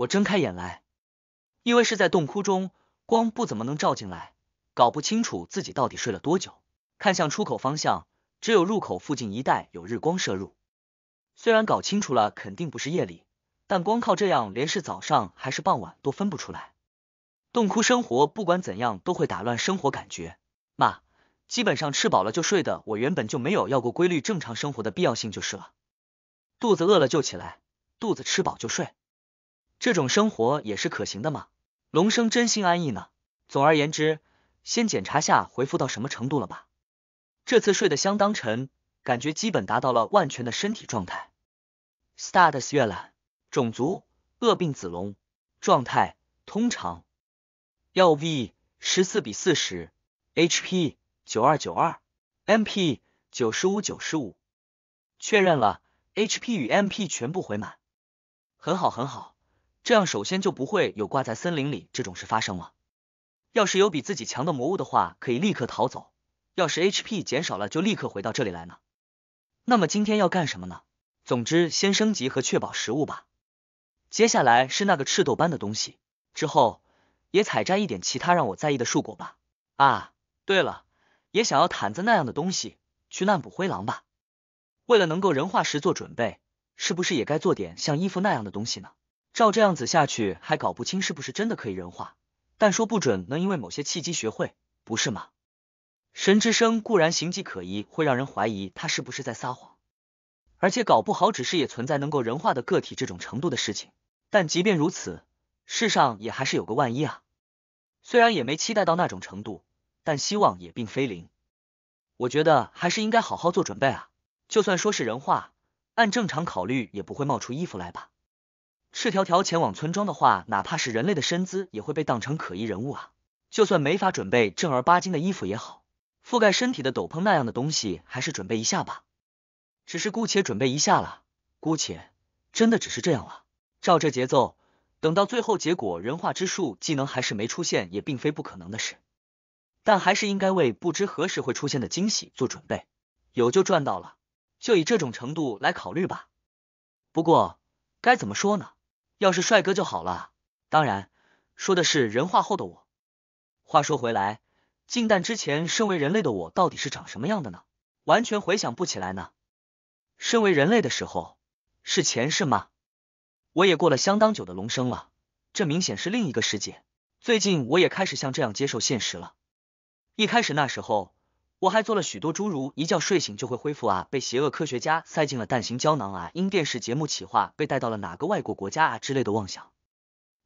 我睁开眼来，因为是在洞窟中，光不怎么能照进来，搞不清楚自己到底睡了多久。看向出口方向，只有入口附近一带有日光射入。虽然搞清楚了肯定不是夜里，但光靠这样，连是早上还是傍晚都分不出来。洞窟生活不管怎样都会打乱生活感觉，妈，基本上吃饱了就睡的我原本就没有要过规律正常生活的必要性就是了，肚子饿了就起来，肚子吃饱就睡。这种生活也是可行的吗？龙生真心安逸呢。总而言之，先检查下恢复到什么程度了吧。这次睡得相当沉，感觉基本达到了万全的身体状态。Status 阅览：种族恶病子龙，状态通常，Lv 十四比四十，HP 九二九二，MP 九十五九十五。确认了，HP 与 MP 全部回满，很好很好。这样首先就不会有挂在森林里这种事发生了。要是有比自己强的魔物的话，可以立刻逃走；要是 HP 减少了，就立刻回到这里来呢。那么今天要干什么呢？总之先升级和确保食物吧。接下来是那个赤豆般的东西，之后也采摘一点其他让我在意的树果吧。啊，对了，也想要毯子那样的东西，去滥捕灰狼吧。为了能够人化石做准备，是不是也该做点像衣服那样的东西呢？照这样子下去，还搞不清是不是真的可以人化，但说不准能因为某些契机学会，不是吗？神之生固然形迹可疑，会让人怀疑他是不是在撒谎，而且搞不好只是也存在能够人化的个体这种程度的事情。但即便如此，世上也还是有个万一啊。虽然也没期待到那种程度，但希望也并非零。我觉得还是应该好好做准备啊。就算说是人化，按正常考虑也不会冒出衣服来吧。赤条条前往村庄的话，哪怕是人类的身姿也会被当成可疑人物啊！就算没法准备正儿八经的衣服也好，覆盖身体的斗篷那样的东西还是准备一下吧。只是姑且准备一下了，姑且，真的只是这样了。照这节奏，等到最后结果人化之术技能还是没出现，也并非不可能的事。但还是应该为不知何时会出现的惊喜做准备，有就赚到了，就以这种程度来考虑吧。不过该怎么说呢？要是帅哥就好了。当然，说的是人化后的我。话说回来，近代之前，身为人类的我到底是长什么样的呢？完全回想不起来呢。身为人类的时候，是前世吗？我也过了相当久的龙生了。这明显是另一个世界。最近我也开始像这样接受现实了。一开始那时候。我还做了许多诸如一觉睡醒就会恢复啊，被邪恶科学家塞进了蛋形胶囊啊，因电视节目企划被带到了哪个外国国家啊之类的妄想，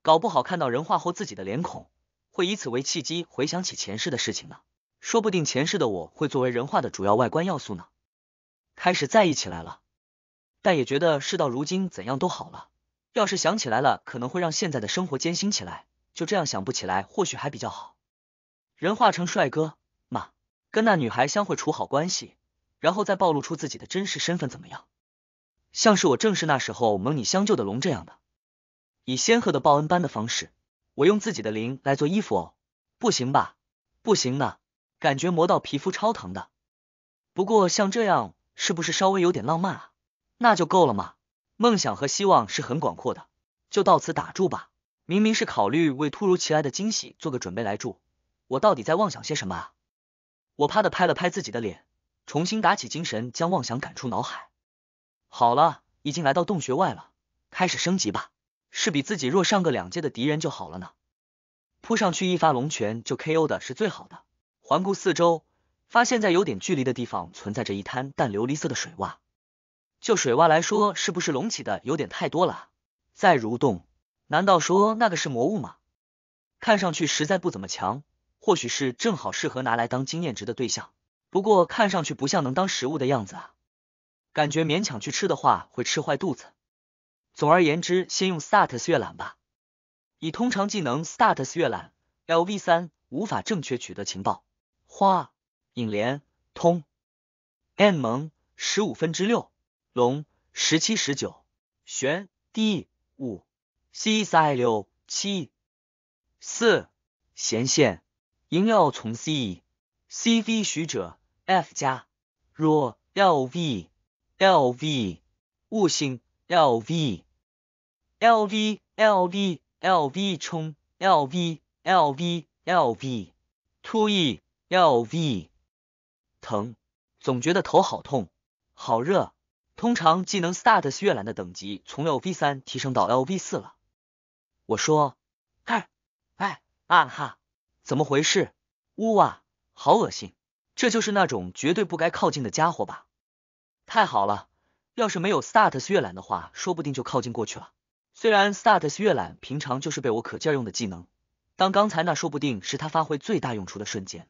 搞不好看到人化后自己的脸孔，会以此为契机回想起前世的事情呢。说不定前世的我会作为人化的主要外观要素呢。开始在意起来了，但也觉得事到如今怎样都好了。要是想起来了，可能会让现在的生活艰辛起来。就这样想不起来，或许还比较好。人化成帅哥。跟那女孩相会处好关系，然后再暴露出自己的真实身份，怎么样？像是我正是那时候蒙你相救的龙这样的，以仙鹤的报恩般的方式，我用自己的灵来做衣服。哦，不行吧？不行呢，感觉磨到皮肤超疼的。不过像这样是不是稍微有点浪漫啊？那就够了嘛，梦想和希望是很广阔的，就到此打住吧。明明是考虑为突如其来的惊喜做个准备来住，我到底在妄想些什么啊？我啪的拍了拍自己的脸，重新打起精神，将妄想赶出脑海。好了，已经来到洞穴外了，开始升级吧。是比自己弱上个两阶的敌人就好了呢。扑上去一发龙拳就 K O 的是最好的。环顾四周，发现在有点距离的地方存在着一滩淡琉璃色的水洼。就水洼来说，是不是隆起的有点太多了？在蠕动，难道说那个是魔物吗？看上去实在不怎么强。或许是正好适合拿来当经验值的对象，不过看上去不像能当食物的样子啊，感觉勉强去吃的话会吃坏肚子。总而言之，先用 Start 阅览吧。以通常技能 Start 阅览 Lv3，无法正确取得情报。花影莲通 M 蒙十五分之六龙十七十九玄 D 五 C 三六七四弦线音要从 C C V 许者 F 加若 L V L V 物性 L V L V L V L V 冲 L V L V L V 脱异 L V 疼，总觉得头好痛，好热。通常技能 Start 阅览的等级从 LV 三提升到 LV 四了。我说，看，哎啊哈。怎么回事？呜哇，好恶心！这就是那种绝对不该靠近的家伙吧？太好了，要是没有 status 阅览的话，说不定就靠近过去了。虽然 status 阅览平常就是被我可劲儿用的技能，但刚才那说不定是他发挥最大用处的瞬间。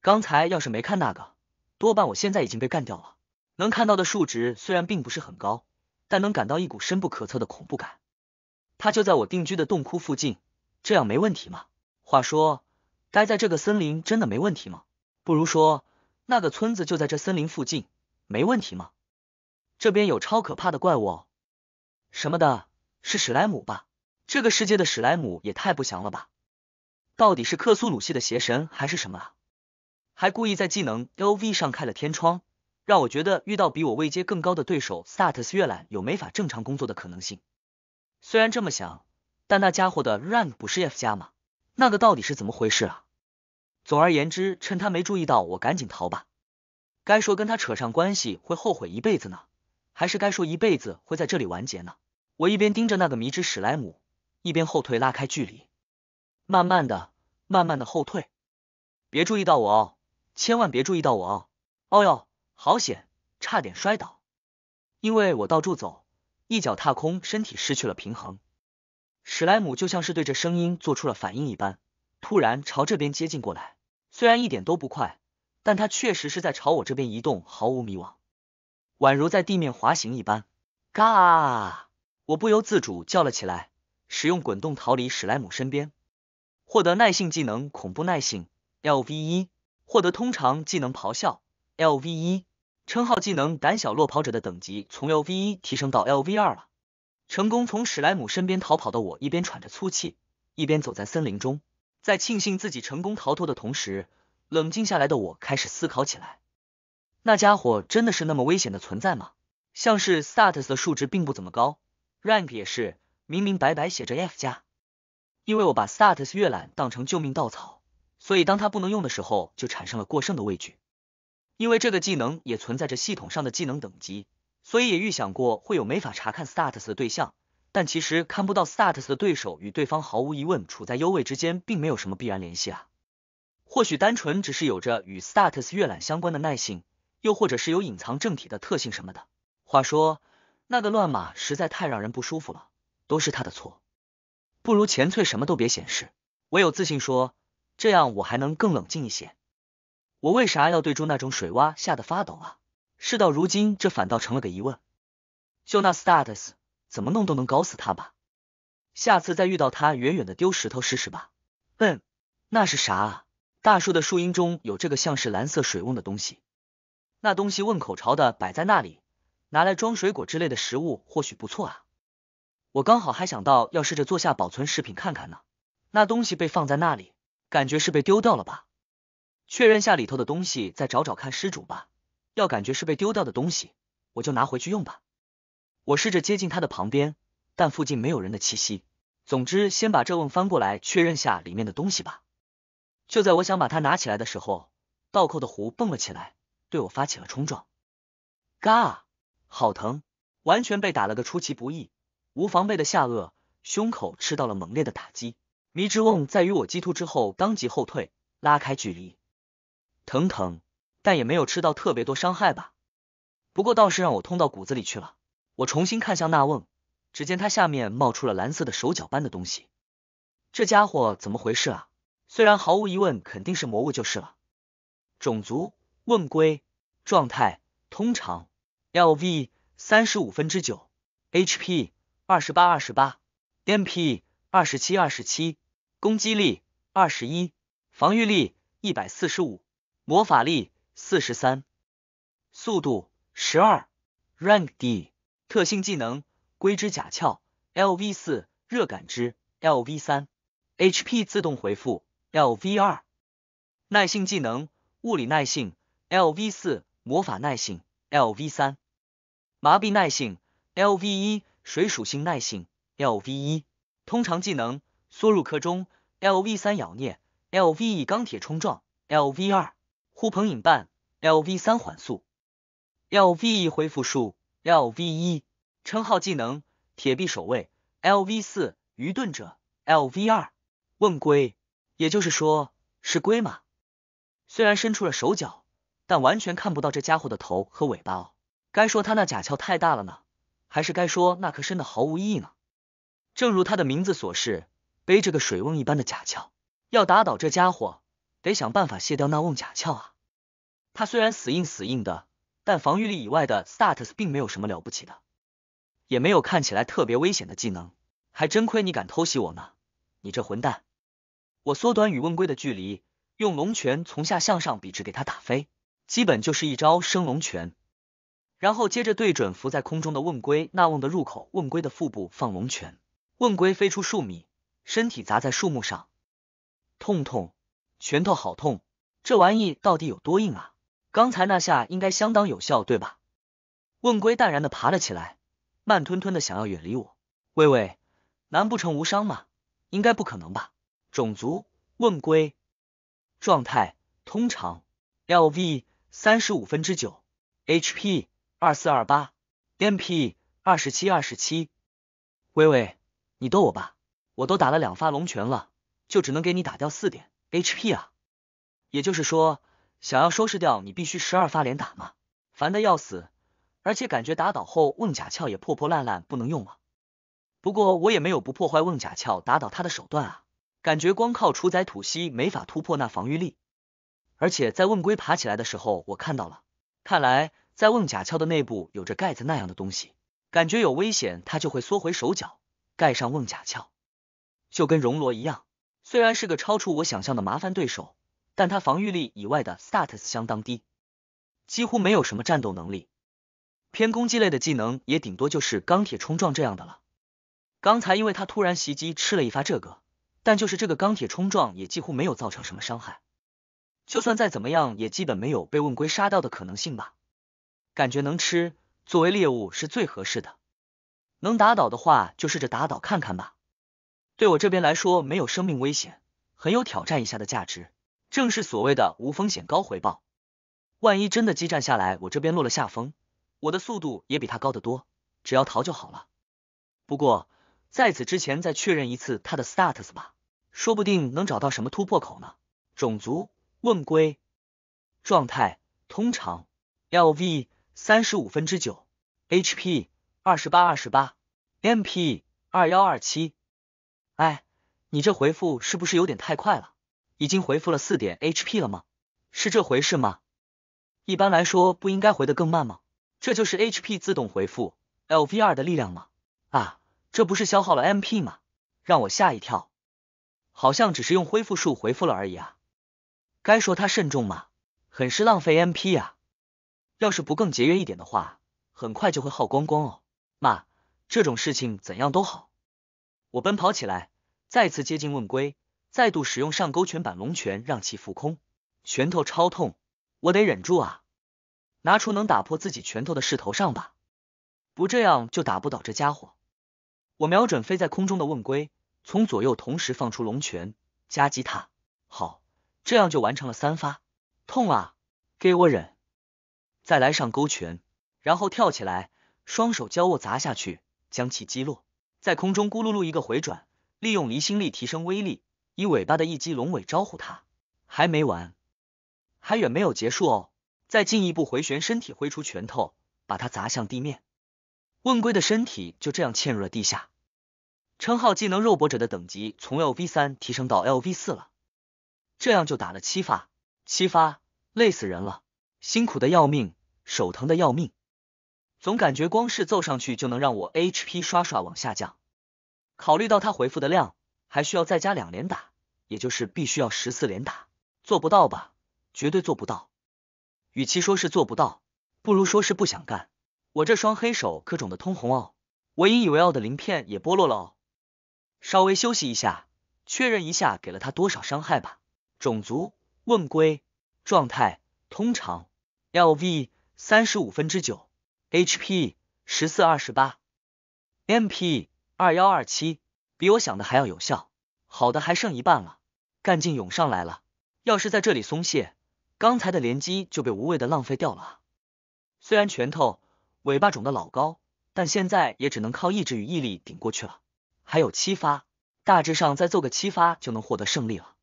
刚才要是没看那个，多半我现在已经被干掉了。能看到的数值虽然并不是很高，但能感到一股深不可测的恐怖感。他就在我定居的洞窟附近，这样没问题吗？话说，待在这个森林真的没问题吗？不如说，那个村子就在这森林附近，没问题吗？这边有超可怕的怪物，哦。什么的是史莱姆吧？这个世界的史莱姆也太不祥了吧？到底是克苏鲁系的邪神还是什么啊？还故意在技能 LV 上开了天窗，让我觉得遇到比我位阶更高的对手萨特斯越 u 览有没法正常工作的可能性。虽然这么想，但那家伙的 rank 不是 F 加吗？那个到底是怎么回事啊？总而言之，趁他没注意到，我赶紧逃吧。该说跟他扯上关系会后悔一辈子呢，还是该说一辈子会在这里完结呢？我一边盯着那个迷之史莱姆，一边后退拉开距离，慢慢的、慢慢的后退。别注意到我哦，千万别注意到我哦。哦哟，好险，差点摔倒，因为我到处走，一脚踏空，身体失去了平衡。史莱姆就像是对这声音做出了反应一般，突然朝这边接近过来。虽然一点都不快，但它确实是在朝我这边移动，毫无迷惘，宛如在地面滑行一般。嘎！我不由自主叫了起来，使用滚动逃离史莱姆身边，获得耐性技能恐怖耐性 Lv 一，获得通常技能咆哮 Lv 一，称号技能胆小落跑者的等级从 Lv 一提升到 Lv 二了。成功从史莱姆身边逃跑的我，一边喘着粗气，一边走在森林中。在庆幸自己成功逃脱的同时，冷静下来的我开始思考起来：那家伙真的是那么危险的存在吗？像是 status 的数值并不怎么高，rank 也是明明白白写着 F 加。因为我把 status 阅览当成救命稻草，所以当它不能用的时候，就产生了过剩的畏惧。因为这个技能也存在着系统上的技能等级。所以也预想过会有没法查看 status 的对象，但其实看不到 status 的对手与对方毫无疑问处在优位之间，并没有什么必然联系啊。或许单纯只是有着与 status 阅览相关的耐性，又或者是有隐藏正体的特性什么的。话说，那个乱码实在太让人不舒服了，都是他的错。不如前脆什么都别显示，我有自信说这样我还能更冷静一些。我为啥要对住那种水洼吓得发抖啊？事到如今，这反倒成了个疑问。就那 status，怎么弄都能搞死他吧。下次再遇到他，远远的丢石头试试吧。嗯，那是啥啊？大树的树荫中有这个像是蓝色水瓮的东西，那东西瓮口朝的摆在那里，拿来装水果之类的食物或许不错啊。我刚好还想到要试着做下保存食品看看呢。那东西被放在那里，感觉是被丢掉了吧？确认下里头的东西，再找找看失主吧。要感觉是被丢掉的东西，我就拿回去用吧。我试着接近他的旁边，但附近没有人的气息。总之，先把这瓮翻过来确认下里面的东西吧。就在我想把它拿起来的时候，倒扣的壶蹦了起来，对我发起了冲撞。嘎，好疼！完全被打了个出其不意，无防备的下颚、胸口吃到了猛烈的打击。迷之瓮在与我激突之后，当即后退，拉开距离。疼疼。但也没有吃到特别多伤害吧，不过倒是让我痛到骨子里去了。我重新看向那瓮，只见它下面冒出了蓝色的手脚般的东西。这家伙怎么回事啊？虽然毫无疑问肯定是魔物就是了。种族：问归状态：通常，LV 三十五分之九，HP 二十八二十八，MP 二十七二十七，攻击力二十一，防御力一百四十五，魔法力。四十三，速度十二，rank D，特性技能龟之甲壳，Lv 四，热感知 Lv 三，HP 自动回复 Lv 二，耐性技能物理耐性 Lv 四，魔法耐性 Lv 三，麻痹耐性 Lv 一，水属性耐性 Lv 一，通常技能缩入壳中 Lv 三，咬啮 Lv 一，钢铁冲撞 Lv 二。呼朋引伴，Lv 三缓速，Lv 一恢复术，Lv 一称号技能铁臂守卫，Lv 四愚钝者，Lv 二问龟，也就是说是龟吗？虽然伸出了手脚，但完全看不到这家伙的头和尾巴哦。该说他那甲壳太大了呢，还是该说那颗深的毫无意义呢？正如他的名字所示，背着个水瓮一般的甲壳，要打倒这家伙。得想办法卸掉那瓮甲壳啊！它虽然死硬死硬的，但防御力以外的 status 并没有什么了不起的，也没有看起来特别危险的技能，还真亏你敢偷袭我呢！你这混蛋！我缩短与瓮龟的距离，用龙拳从下向上笔直给他打飞，基本就是一招升龙拳，然后接着对准浮在空中的瓮龟那瓮的入口，瓮龟的腹部放龙拳，瓮龟飞出数米，身体砸在树木上，痛痛。拳头好痛，这玩意到底有多硬啊？刚才那下应该相当有效，对吧？问龟淡然的爬了起来，慢吞吞的想要远离我。喂喂，难不成无伤吗？应该不可能吧。种族：问龟，状态：通常，LV 三十五分之九，HP 二四二八，MP 二十七二十七。微微，你逗我吧，我都打了两发龙拳了，就只能给你打掉四点。HP 啊，也就是说，想要收拾掉你必须十二发连打嘛，烦的要死，而且感觉打倒后瓮甲壳也破破烂烂不能用了。不过我也没有不破坏瓮甲壳打倒他的手段啊，感觉光靠主宰吐息没法突破那防御力。而且在瓮龟爬起来的时候我看到了，看来在瓮甲壳的内部有着盖子那样的东西，感觉有危险它就会缩回手脚，盖上瓮甲壳，就跟熔罗一样。虽然是个超出我想象的麻烦对手，但他防御力以外的 stats u 相当低，几乎没有什么战斗能力。偏攻击类的技能也顶多就是钢铁冲撞这样的了。刚才因为他突然袭击吃了一发这个，但就是这个钢铁冲撞也几乎没有造成什么伤害。就算再怎么样，也基本没有被问龟杀掉的可能性吧？感觉能吃作为猎物是最合适的。能打倒的话，就试着打倒看看吧。对我这边来说没有生命危险，很有挑战一下的价值，正是所谓的无风险高回报。万一真的激战下来，我这边落了下风，我的速度也比他高得多，只要逃就好了。不过在此之前，再确认一次他的 status 吧，说不定能找到什么突破口呢。种族问归状态通常，Lv 三十五分之九，HP 二十八二十八，MP 二幺二七。哎，你这回复是不是有点太快了？已经回复了四点 HP 了吗？是这回事吗？一般来说不应该回的更慢吗？这就是 HP 自动回复 LVR 的力量吗？啊，这不是消耗了 MP 吗？让我吓一跳，好像只是用恢复术回复了而已啊。该说他慎重吗？很是浪费 MP 啊。要是不更节约一点的话，很快就会耗光光哦。妈，这种事情怎样都好。我奔跑起来，再次接近问龟，再度使用上勾拳板龙拳，让其浮空，拳头超痛，我得忍住啊！拿出能打破自己拳头的势头上吧，不这样就打不倒这家伙。我瞄准飞在空中的问龟，从左右同时放出龙拳夹击他。好，这样就完成了三发，痛啊！给我忍！再来上勾拳，然后跳起来，双手交握砸下去，将其击落。在空中咕噜噜一个回转，利用离心力提升威力，以尾巴的一击龙尾招呼他。还没完，还远没有结束哦！再进一步回旋身体，挥出拳头，把他砸向地面。问龟的身体就这样嵌入了地下。称号技能肉搏者的等级从 LV 三提升到 LV 四了。这样就打了七发，七发，累死人了，辛苦的要命，手疼的要命。总感觉光是揍上去就能让我 HP 刷刷往下降，考虑到他回复的量，还需要再加两连打，也就是必须要十四连打，做不到吧？绝对做不到。与其说是做不到，不如说是不想干。我这双黑手可肿的通红哦，我引以为傲的鳞片也剥落了哦。稍微休息一下，确认一下给了他多少伤害吧。种族：问归状态：通常，LV 三十五分之九。H P 十四二十八，M P 二幺二七，比我想的还要有效。好的还剩一半了，干劲涌上来了。要是在这里松懈，刚才的连击就被无谓的浪费掉了虽然拳头尾巴肿的老高，但现在也只能靠意志与毅力顶过去了。还有七发，大致上再揍个七发就能获得胜利了。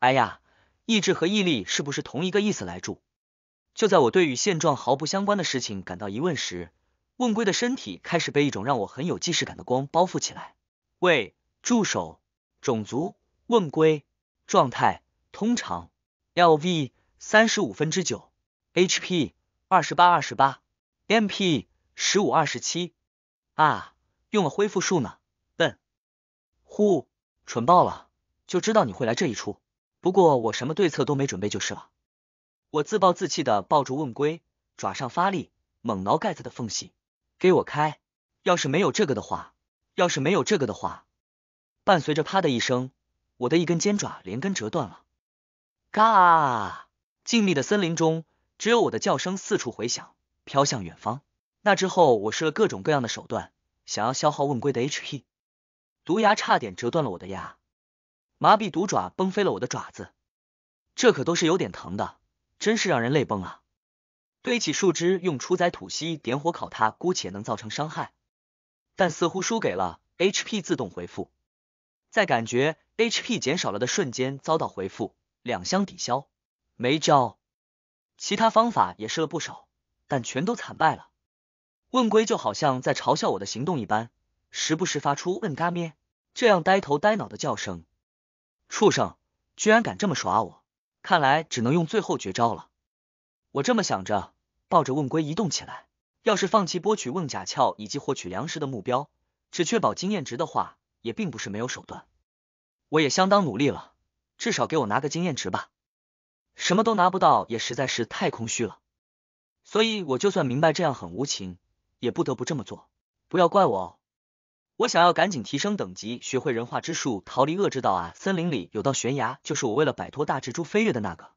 哎呀，意志和毅力是不是同一个意思来住？就在我对与现状毫不相关的事情感到疑问时，问龟的身体开始被一种让我很有既视感的光包覆起来。喂，助手，种族问龟，状态通常，Lv 三十五分之九，HP 二十八二十八，MP 十五二十七。啊，用了恢复术呢？笨，呼，蠢爆了，就知道你会来这一出。不过我什么对策都没准备就是了。我自暴自弃的抱住问龟，爪上发力，猛挠盖子的缝隙，给我开！要是没有这个的话，要是没有这个的话，伴随着啪的一声，我的一根尖爪连根折断了。嘎！静谧的森林中，只有我的叫声四处回响，飘向远方。那之后，我试了各种各样的手段，想要消耗问龟的 HP，毒牙差点折断了我的牙，麻痹毒爪崩飞了我的爪子，这可都是有点疼的。真是让人泪崩啊！堆起树枝，用出载吐息点火烤它，姑且能造成伤害，但似乎输给了 HP 自动回复，在感觉 HP 减少了的瞬间遭到回复，两相抵消，没招。其他方法也试了不少，但全都惨败了。问龟就好像在嘲笑我的行动一般，时不时发出“问嘎咩”这样呆头呆脑的叫声。畜生，居然敢这么耍我！看来只能用最后绝招了，我这么想着，抱着问龟移动起来。要是放弃剥取问甲壳以及获取粮食的目标，只确保经验值的话，也并不是没有手段。我也相当努力了，至少给我拿个经验值吧。什么都拿不到，也实在是太空虚了。所以我就算明白这样很无情，也不得不这么做。不要怪我哦。我想要赶紧提升等级，学会人化之术，逃离恶之道啊！森林里有道悬崖，就是我为了摆脱大蜘蛛飞跃的那个。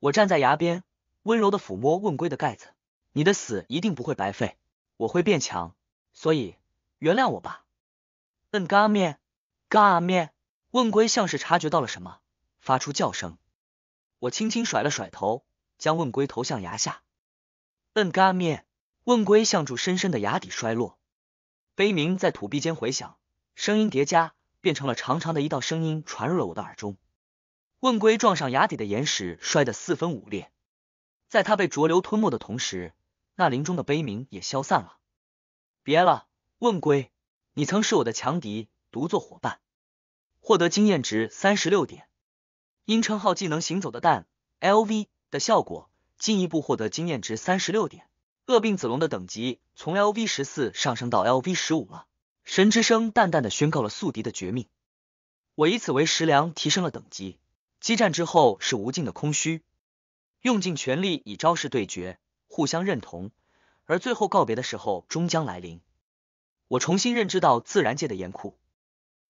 我站在崖边，温柔的抚摸问龟的盖子，你的死一定不会白费，我会变强，所以原谅我吧。嗯嘎面，嘎面。问龟像是察觉到了什么，发出叫声。我轻轻甩了甩头，将问龟投向崖下。嗯嘎面，问龟向住深深的崖底摔落。悲鸣在土壁间回响，声音叠加变成了长长的一道声音，传入了我的耳中。问龟撞上崖底的岩石，摔得四分五裂。在它被浊流吞没的同时，那林中的悲鸣也消散了。别了，问龟，你曾是我的强敌，独作伙伴，获得经验值三十六点。因称号技能“行走的蛋 ”L V 的效果，进一步获得经验值三十六点。恶病子龙的等级从 LV 十四上升到 LV 十五了。神之声淡淡的宣告了宿敌的绝命。我以此为食粮，提升了等级。激战之后是无尽的空虚，用尽全力以招式对决，互相认同，而最后告别的时候终将来临。我重新认知到自然界的严酷，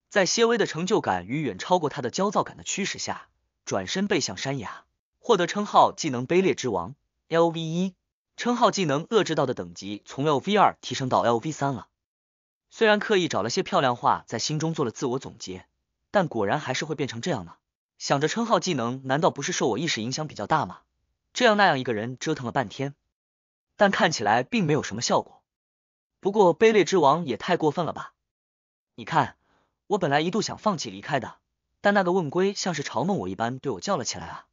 在些微的成就感与远超过他的焦躁感的驱使下，转身背向山崖，获得称号技能卑劣之王 LV 一。称号技能遏制到的等级从 L V 二提升到 L V 三了。虽然刻意找了些漂亮话在心中做了自我总结，但果然还是会变成这样呢。想着称号技能难道不是受我意识影响比较大吗？这样那样一个人折腾了半天，但看起来并没有什么效果。不过卑劣之王也太过分了吧？你看，我本来一度想放弃离开的，但那个问龟像是嘲弄我一般对我叫了起来啊，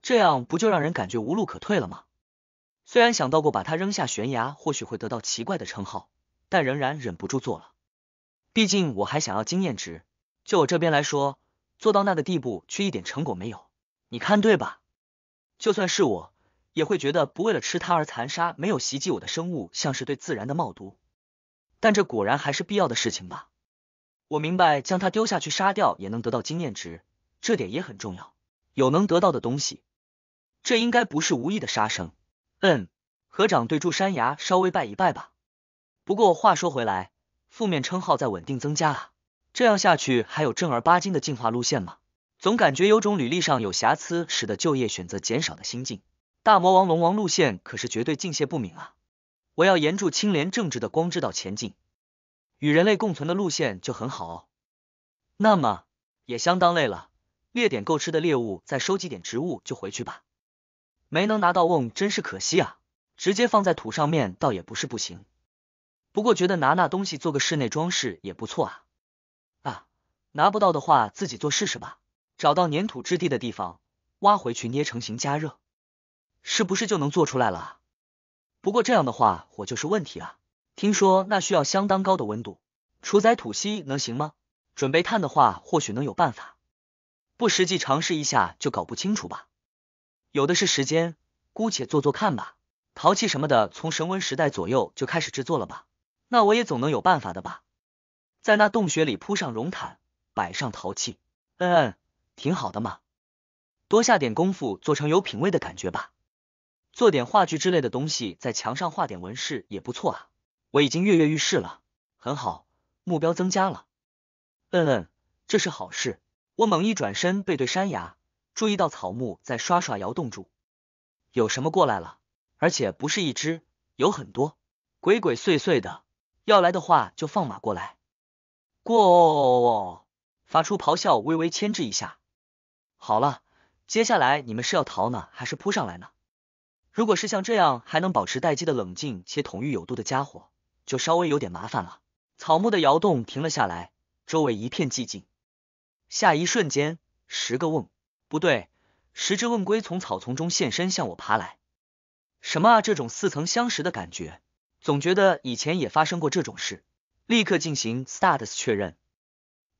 这样不就让人感觉无路可退了吗？虽然想到过把他扔下悬崖，或许会得到奇怪的称号，但仍然忍不住做了。毕竟我还想要经验值。就我这边来说，做到那个地步却一点成果没有，你看对吧？就算是我，也会觉得不为了吃它而残杀没有袭击我的生物，像是对自然的冒毒。但这果然还是必要的事情吧？我明白，将它丢下去杀掉也能得到经验值，这点也很重要。有能得到的东西，这应该不是无意的杀生。嗯，合掌对住山崖稍微拜一拜吧。不过话说回来，负面称号在稳定增加啊，这样下去还有正儿八经的进化路线吗？总感觉有种履历上有瑕疵，使得就业选择减少的心境。大魔王龙王路线可是绝对进阶不明啊，我要沿住清廉正直的光之道前进。与人类共存的路线就很好哦。那么也相当累了，猎点够吃的猎物，再收集点植物就回去吧。没能拿到瓮，真是可惜啊！直接放在土上面倒也不是不行，不过觉得拿那东西做个室内装饰也不错啊。啊，拿不到的话自己做试试吧，找到粘土质地的地方，挖回去捏成型，加热，是不是就能做出来了？不过这样的话火就是问题啊，听说那需要相当高的温度，除宰土吸能行吗？准备碳的话，或许能有办法。不实际尝试一下就搞不清楚吧。有的是时间，姑且做做看吧。陶器什么的，从神文时代左右就开始制作了吧？那我也总能有办法的吧？在那洞穴里铺上绒毯，摆上陶器，嗯嗯，挺好的嘛。多下点功夫，做成有品位的感觉吧。做点话剧之类的东西，在墙上画点纹饰也不错啊。我已经跃跃欲试了，很好，目标增加了。嗯嗯，这是好事。我猛一转身，背对山崖。注意到草木在刷刷摇动住，有什么过来了？而且不是一只，有很多，鬼鬼祟祟的。要来的话就放马过来。过，哦发出咆哮，微微牵制一下。好了，接下来你们是要逃呢，还是扑上来呢？如果是像这样还能保持待机的冷静且统御有度的家伙，就稍微有点麻烦了。草木的摇动停了下来，周围一片寂静。下一瞬间，十个瓮。不对，十只问龟从草丛中现身，向我爬来。什么啊！这种似曾相识的感觉，总觉得以前也发生过这种事。立刻进行 status 确认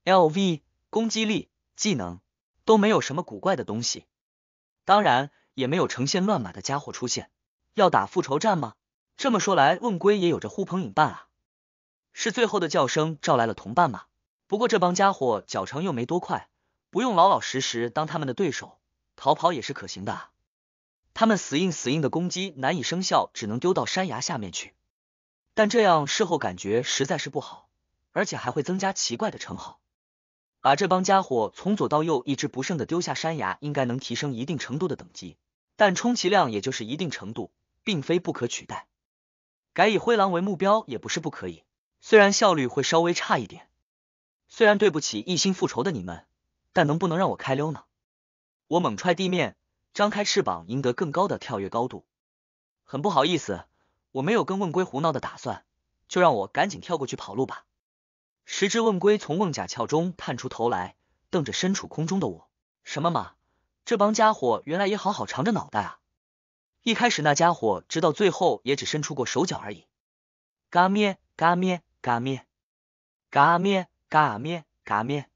，L V、攻击力、技能都没有什么古怪的东西，当然也没有呈现乱码的家伙出现。要打复仇战吗？这么说来，问龟也有着呼朋引伴啊，是最后的叫声招来了同伴吗？不过这帮家伙脚程又没多快。不用老老实实当他们的对手，逃跑也是可行的。他们死硬死硬的攻击难以生效，只能丢到山崖下面去。但这样事后感觉实在是不好，而且还会增加奇怪的称号。把这帮家伙从左到右一只不剩的丢下山崖，应该能提升一定程度的等级，但充其量也就是一定程度，并非不可取代。改以灰狼为目标也不是不可以，虽然效率会稍微差一点，虽然对不起一心复仇的你们。但能不能让我开溜呢？我猛踹地面，张开翅膀，赢得更高的跳跃高度。很不好意思，我没有跟问龟胡闹的打算，就让我赶紧跳过去跑路吧。十只问龟从瓮甲壳中探出头来，瞪着身处空中的我。什么嘛！这帮家伙原来也好好藏着脑袋啊！一开始那家伙直到最后也只伸出过手脚而已。嘎咩嘎咩嘎咩，嘎咩嘎咩嘎咩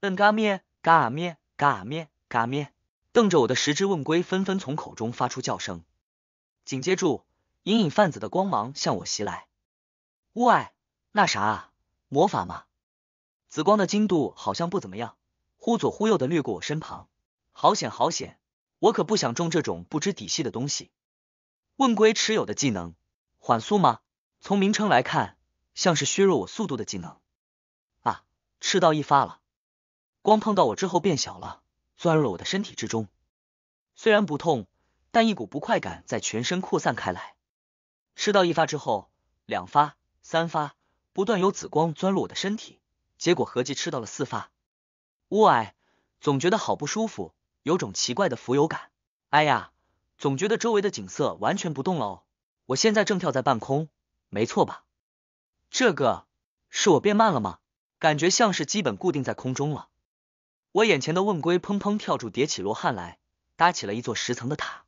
“嘎咩，嘎咩，嘎咩，嘎咩！”瞪着我的十只问龟纷纷从口中发出叫声。紧接住，隐隐泛紫的光芒向我袭来。喂，那啥，魔法吗？紫光的精度好像不怎么样，忽左忽右的掠过我身旁，好险好险！我可不想中这种不知底细的东西。问龟持有的技能，缓速吗？从名称来看，像是削弱我速度的技能。啊，吃到一发了！光碰到我之后变小了，钻入了我的身体之中。虽然不痛，但一股不快感在全身扩散开来。吃到一发之后，两发、三发，不断有紫光钻入我的身体，结果合计吃到了四发。呜哎，总觉得好不舒服，有种奇怪的浮游感。哎呀，总觉得周围的景色完全不动了哦。我现在正跳在半空，没错吧？这个是我变慢了吗？感觉像是基本固定在空中了。我眼前的问龟砰砰跳住，叠起罗汉来，搭起了一座十层的塔。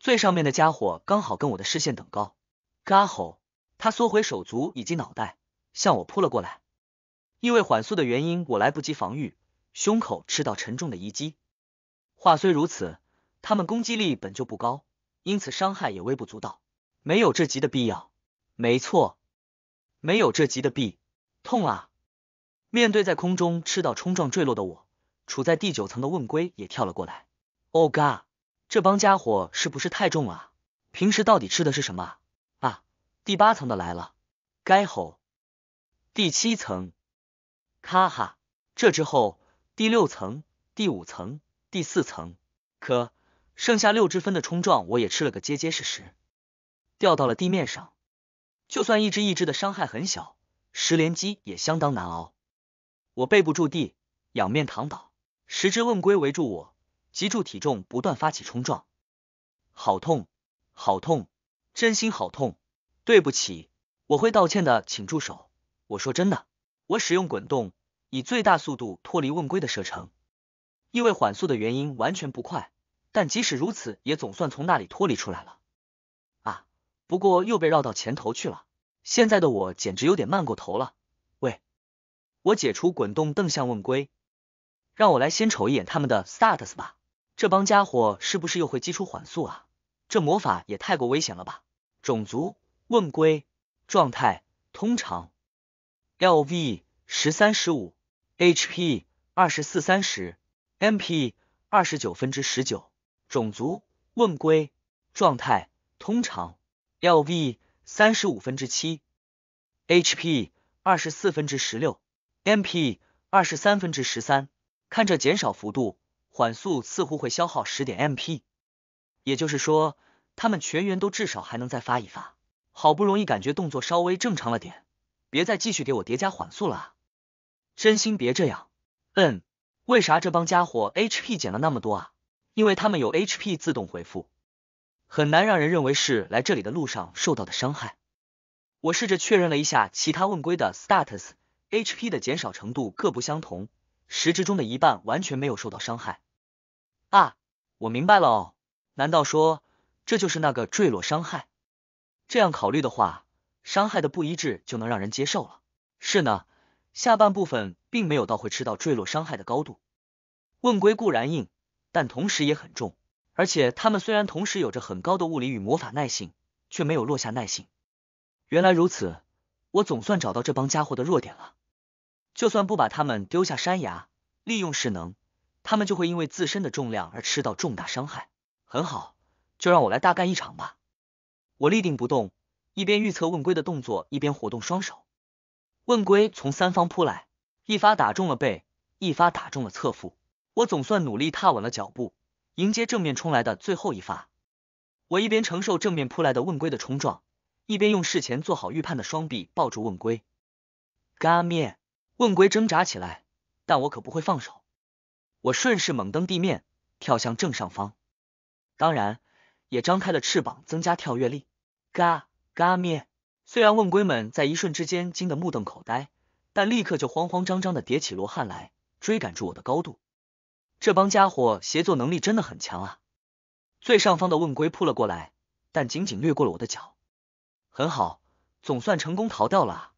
最上面的家伙刚好跟我的视线等高。嘎吼！他缩回手足以及脑袋，向我扑了过来。因为缓速的原因，我来不及防御，胸口吃到沉重的一击。话虽如此，他们攻击力本就不高，因此伤害也微不足道，没有这级的必要。没错，没有这级的必痛啊！面对在空中吃到冲撞坠落的我。处在第九层的问龟也跳了过来。Oh g 这帮家伙是不是太重了？平时到底吃的是什么？啊？第八层的来了，该吼。第七层，哈哈，这之后第六层、第五层、第四层，可剩下六只分的冲撞我也吃了个结结实实，掉到了地面上。就算一只一只的伤害很小，十连击也相当难熬。我背不住地，仰面躺倒。十只问龟围住我，脊柱体重不断发起冲撞，好痛，好痛，真心好痛！对不起，我会道歉的，请住手！我说真的，我使用滚动，以最大速度脱离问龟的射程。因为缓速的原因，完全不快，但即使如此，也总算从那里脱离出来了。啊，不过又被绕到前头去了。现在的我简直有点慢过头了。喂，我解除滚动，瞪向问龟。让我来先瞅一眼他们的 status 吧，这帮家伙是不是又会击出缓速啊？这魔法也太过危险了吧？种族问归状态通常，Lv 十三十五，HP 二十四三十，MP 二十九分之十九。种族问归状态通常，Lv 三十五分之七，HP 二十四分之十六，MP 二十三分之十三。看这减少幅度，缓速似乎会消耗十点 MP，也就是说，他们全员都至少还能再发一发。好不容易感觉动作稍微正常了点，别再继续给我叠加缓速了啊！真心别这样。嗯，为啥这帮家伙 HP 减了那么多啊？因为他们有 HP 自动回复，很难让人认为是来这里的路上受到的伤害。我试着确认了一下其他问归的 Status，HP 的减少程度各不相同。实质中的一半完全没有受到伤害，啊，我明白了哦。难道说这就是那个坠落伤害？这样考虑的话，伤害的不一致就能让人接受了。是呢，下半部分并没有到会吃到坠落伤害的高度。问龟固然硬，但同时也很重，而且它们虽然同时有着很高的物理与魔法耐性，却没有落下耐性。原来如此，我总算找到这帮家伙的弱点了。就算不把他们丢下山崖，利用势能，他们就会因为自身的重量而吃到重大伤害。很好，就让我来大干一场吧！我立定不动，一边预测问龟的动作，一边活动双手。问龟从三方扑来，一发打中了背，一发打中了侧腹。我总算努力踏稳了脚步，迎接正面冲来的最后一发。我一边承受正面扑来的问龟的冲撞，一边用事前做好预判的双臂抱住问龟。嘎面。问龟挣扎起来，但我可不会放手。我顺势猛蹬地面，跳向正上方，当然也张开了翅膀增加跳跃力。嘎嘎咩！虽然问龟们在一瞬之间惊得目瞪口呆，但立刻就慌慌张张的叠起罗汉来，追赶住我的高度。这帮家伙协作能力真的很强啊！最上方的问龟扑了过来，但仅仅掠过了我的脚。很好，总算成功逃掉了。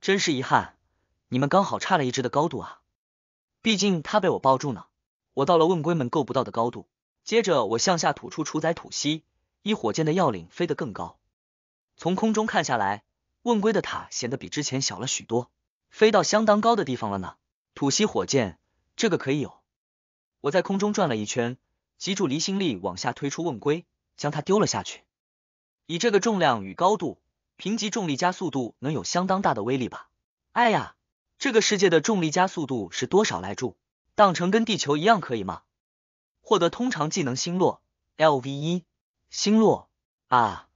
真是遗憾。你们刚好差了一只的高度啊，毕竟它被我抱住呢。我到了问龟们够不到的高度，接着我向下吐出储载吐息，以火箭的要领飞得更高。从空中看下来，问龟的塔显得比之前小了许多，飞到相当高的地方了呢。吐息火箭，这个可以有。我在空中转了一圈，集住离心力往下推出问龟，将它丢了下去。以这个重量与高度，平级重力加速度能有相当大的威力吧？哎呀！这个世界的重力加速度是多少来住？当成跟地球一样可以吗？获得通常技能星落，L V 一星落啊，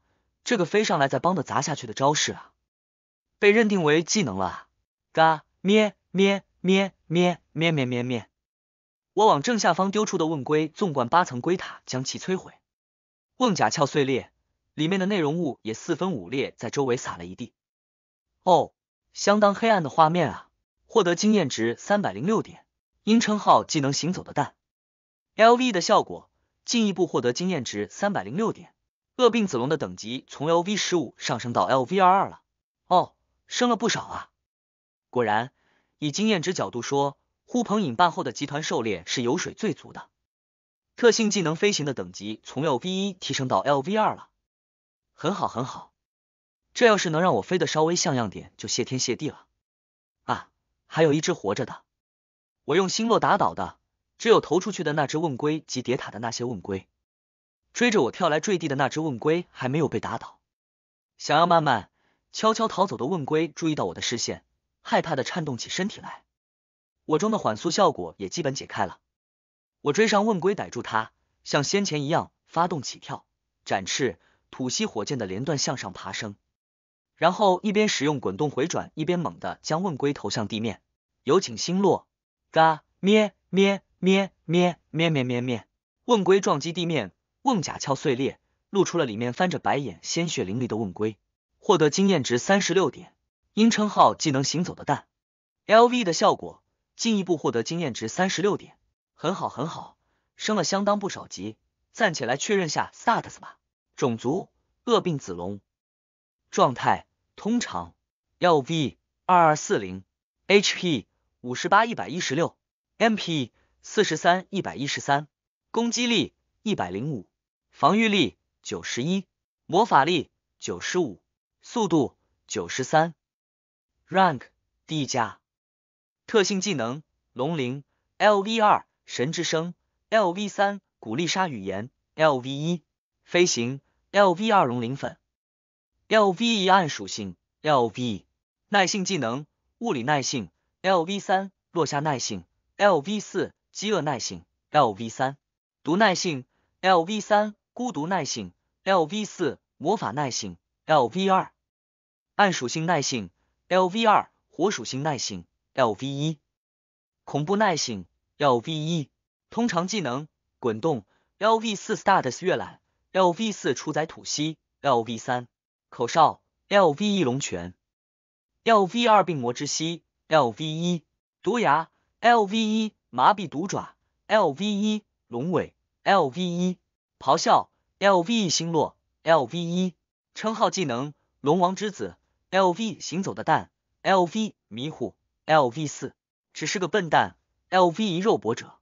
这个飞上来再帮的砸下去的招式啊，被认定为技能了啊！嘎咩咩咩咩咩咩咩咩，我往正下方丢出的问龟，纵贯八层龟塔，将其摧毁，问甲壳碎裂，里面的内容物也四分五裂，在周围撒了一地。哦，相当黑暗的画面啊！获得经验值三百零六点，因称号技能行走的蛋 L V 的效果，进一步获得经验值三百零六点。恶病子龙的等级从 L V 十五上升到 L V 二二了，哦，升了不少啊！果然，以经验值角度说，呼朋引伴后的集团狩猎是油水最足的。特性技能飞行的等级从 L V 一提升到 L V 二了，很好很好。这要是能让我飞的稍微像样点，就谢天谢地了。还有一只活着的，我用星落打倒的，只有投出去的那只问龟及叠塔的那些问龟。追着我跳来坠地的那只问龟还没有被打倒，想要慢慢悄悄逃走的问龟注意到我的视线，害怕的颤动起身体来。我中的缓速效果也基本解开了，我追上问龟逮住它，像先前一样发动起跳，展翅，吐息火箭的连段向上爬升。然后一边使用滚动回转，一边猛地将问龟投向地面。有请星落。嘎咩咩咩咩咩咩咩咩！问龟撞击地面，瓮甲壳碎裂，露出了里面翻着白眼、鲜血淋漓的问龟。获得经验值三十六点，因称号技能行走的蛋 L V 的效果，进一步获得经验值三十六点。很好，很好，升了相当不少级。暂且来确认下 stats u 吧。种族恶病子龙，状态。通常，LV 二二四零，HP 五十八一百一十六，MP 四十三一百一十三，攻击力一百零五，防御力九十一，魔法力九十五，速度九十三，Rank D 加，特性技能龙鳞 LV 二，神之声 LV 三，古丽莎语言 LV 一，飞行 LV 二，龙鳞粉。Lv 一暗属性，Lv 耐性技能，物理耐性 Lv 三落下耐性 Lv 四饥饿耐性 Lv 三毒耐性 Lv 三孤独耐性 Lv 四魔法耐性 Lv 二暗属性耐性 Lv 二火属性耐性 Lv 一恐怖耐性 Lv 一通常技能滚动 Lv 四 start 阅览 Lv 四出宰吐息 Lv 三口哨 LV 一龙泉，LV 二病魔之息，LV 一毒牙，LV 一麻痹毒爪，LV 一龙尾，LV 一咆哮，LV 一星落，LV 一称号技能龙王之子，LV 行走的蛋，LV 迷糊，LV 四只是个笨蛋，LV 一肉搏者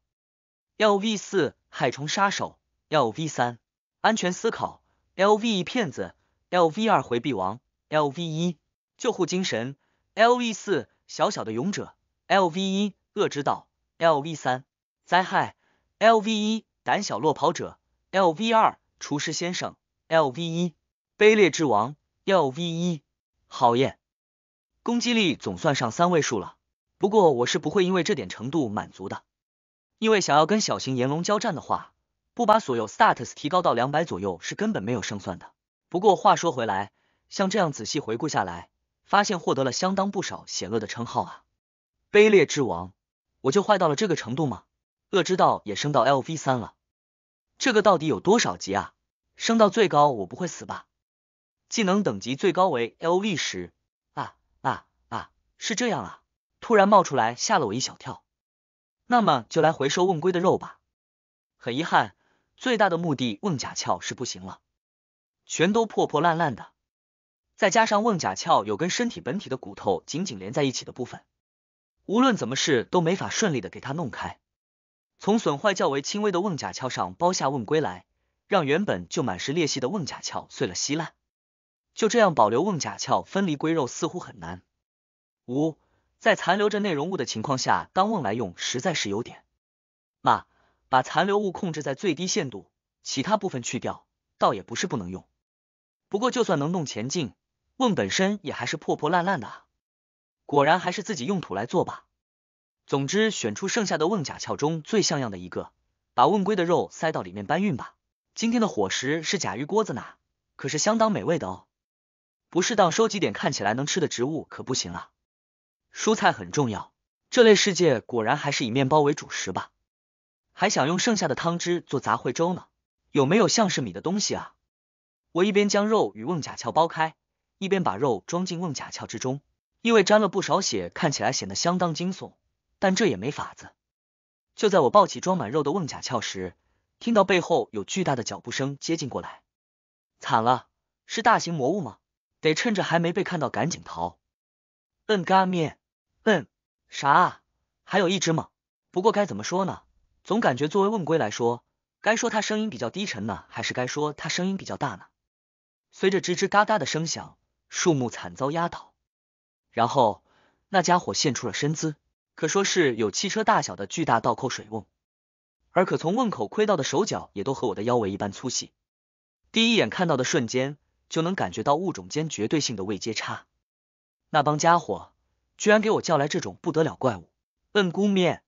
，LV 四海虫杀手，LV 三安全思考，LV 一骗子。Lv 二回避王，Lv 一救护精神，Lv 四小小的勇者，Lv 一恶之道，Lv 三灾害，Lv 一胆小落跑者，Lv 二厨师先生，Lv 一卑劣之王，Lv 一好耶，攻击力总算上三位数了，不过我是不会因为这点程度满足的，因为想要跟小型炎龙交战的话，不把所有 stats 提高到两百左右是根本没有胜算的。不过话说回来，像这样仔细回顾下来，发现获得了相当不少险恶的称号啊！卑劣之王，我就坏到了这个程度吗？恶之道也升到 LV 三了，这个到底有多少级啊？升到最高我不会死吧？技能等级最高为 LV 十啊啊啊！是这样啊！突然冒出来吓了我一小跳。那么就来回收问龟的肉吧。很遗憾，最大的目的问甲壳是不行了。全都破破烂烂的，再加上瓮甲壳有跟身体本体的骨头紧紧连在一起的部分，无论怎么试都没法顺利的给它弄开。从损坏较为轻微的瓮甲壳上剥下瓮龟来，让原本就满是裂隙的瓮甲壳碎了稀烂。就这样保留瓮甲壳分离龟肉似乎很难。五，在残留着内容物的情况下当瓮来用，实在是有点。妈，把残留物控制在最低限度，其他部分去掉，倒也不是不能用。不过就算能弄前进，瓮本身也还是破破烂烂的啊。果然还是自己用土来做吧。总之选出剩下的瓮甲壳中最像样的一个，把瓮龟的肉塞到里面搬运吧。今天的伙食是甲鱼锅子呢，可是相当美味的哦。不适当收集点看起来能吃的植物可不行啊。蔬菜很重要，这类世界果然还是以面包为主食吧。还想用剩下的汤汁做杂烩粥呢，有没有像是米的东西啊？我一边将肉与瓮甲壳剥开，一边把肉装进瓮甲壳之中，因为沾了不少血，看起来显得相当惊悚，但这也没法子。就在我抱起装满肉的瓮甲壳时，听到背后有巨大的脚步声接近过来，惨了，是大型魔物吗？得趁着还没被看到赶紧逃！嗯，嘎面。嗯，啥啊？还有一只吗？不过该怎么说呢？总感觉作为瓮龟来说，该说它声音比较低沉呢，还是该说它声音比较大呢？随着吱吱嘎嘎的声响，树木惨遭压倒，然后那家伙现出了身姿，可说是有汽车大小的巨大倒扣水瓮，而可从瓮口窥到的手脚也都和我的腰围一般粗细。第一眼看到的瞬间，就能感觉到物种间绝对性的未接差。那帮家伙居然给我叫来这种不得了怪物！问姑面，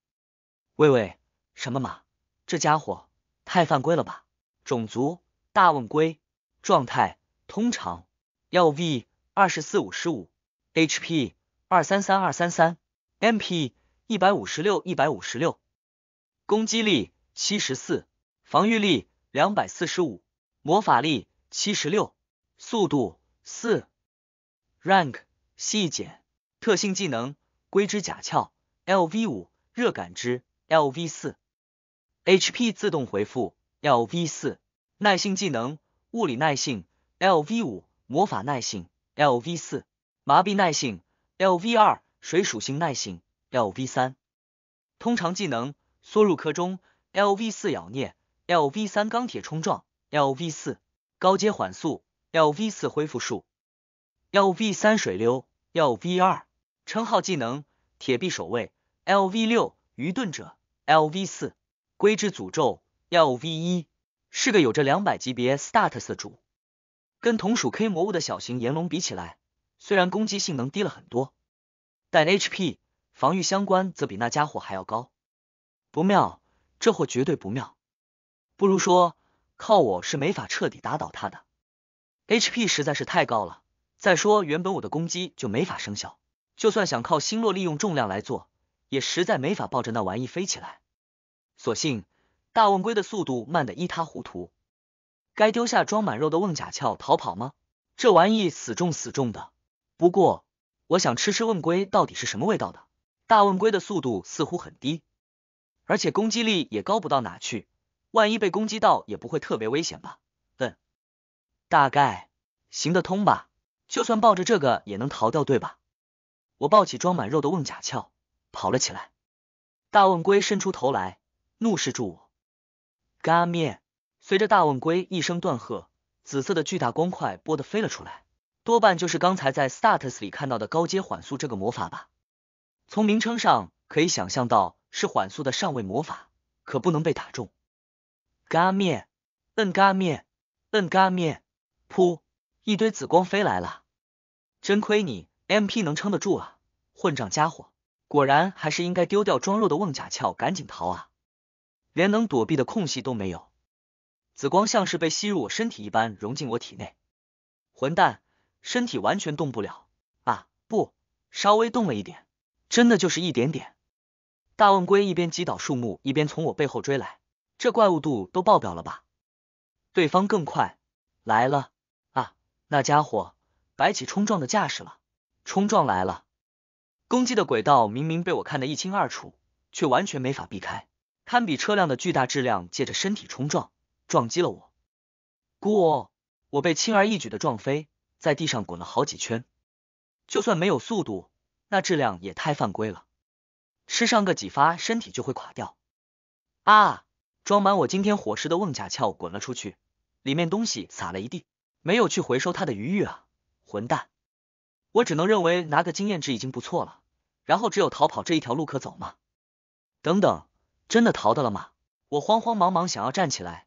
喂喂，什么嘛？这家伙太犯规了吧！种族大瓮龟，状态。通常，LV 二十四五十五，HP 二三三二三三，MP 一百五十六一百五十六，攻击力七十四，防御力两百四十五，魔法力七十六，速度四，Rank 细减，特性技能硅之甲壳，LV 五，热感知，LV 四，HP 自动回复，LV 四，耐性技能物理耐性。Lv 五魔法耐性，Lv 四麻痹耐性，Lv 二水属性耐性，Lv 三通常技能缩入壳中，Lv 四咬啮，Lv 三钢铁冲撞，Lv 四高阶缓速，Lv 四恢复术，Lv 三水流，Lv 二称号技能铁臂守卫，Lv 六愚钝者，Lv 四硅制诅咒，Lv 一是个有着两百级别 start 的主。跟同属 K 魔物的小型炎龙比起来，虽然攻击性能低了很多，但 H P 防御相关则比那家伙还要高。不妙，这货绝对不妙。不如说，靠我是没法彻底打倒他的，H P 实在是太高了。再说原本我的攻击就没法生效，就算想靠星落利用重量来做，也实在没法抱着那玩意飞起来。所幸大问龟的速度慢得一塌糊涂。该丢下装满肉的瓮甲壳逃跑吗？这玩意死重死重的。不过我想吃吃问龟到底是什么味道的。大问龟的速度似乎很低，而且攻击力也高不到哪去，万一被攻击到也不会特别危险吧？嗯，大概行得通吧。就算抱着这个也能逃掉，对吧？我抱起装满肉的瓮甲壳，跑了起来。大问龟伸出头来，怒视住我。嘎面，随着大瓮龟一声断喝，紫色的巨大光块波的飞了出来，多半就是刚才在 status 里看到的高阶缓速这个魔法吧。从名称上可以想象到是缓速的上位魔法，可不能被打中。嘎灭，摁嘎灭，摁嘎灭，噗，一堆紫光飞来了。真亏你 MP 能撑得住啊，混账家伙！果然还是应该丢掉装肉的瓮甲壳，赶紧逃啊，连能躲避的空隙都没有。紫光像是被吸入我身体一般融进我体内。混蛋，身体完全动不了啊！不，稍微动了一点，真的就是一点点。大问龟一边击倒树木，一边从我背后追来。这怪物度都爆表了吧？对方更快来了啊！那家伙摆起冲撞的架势了，冲撞来了！攻击的轨道明明被我看得一清二楚，却完全没法避开。堪比车辆的巨大质量借着身体冲撞。撞击了我，过我被轻而易举的撞飞，在地上滚了好几圈。就算没有速度，那质量也太犯规了，吃上个几发，身体就会垮掉。啊！装满我今天伙食的瓮甲壳滚了出去，里面东西撒了一地，没有去回收它的余裕啊！混蛋！我只能认为拿个经验值已经不错了，然后只有逃跑这一条路可走吗？等等，真的逃得了吗？我慌慌忙忙想要站起来。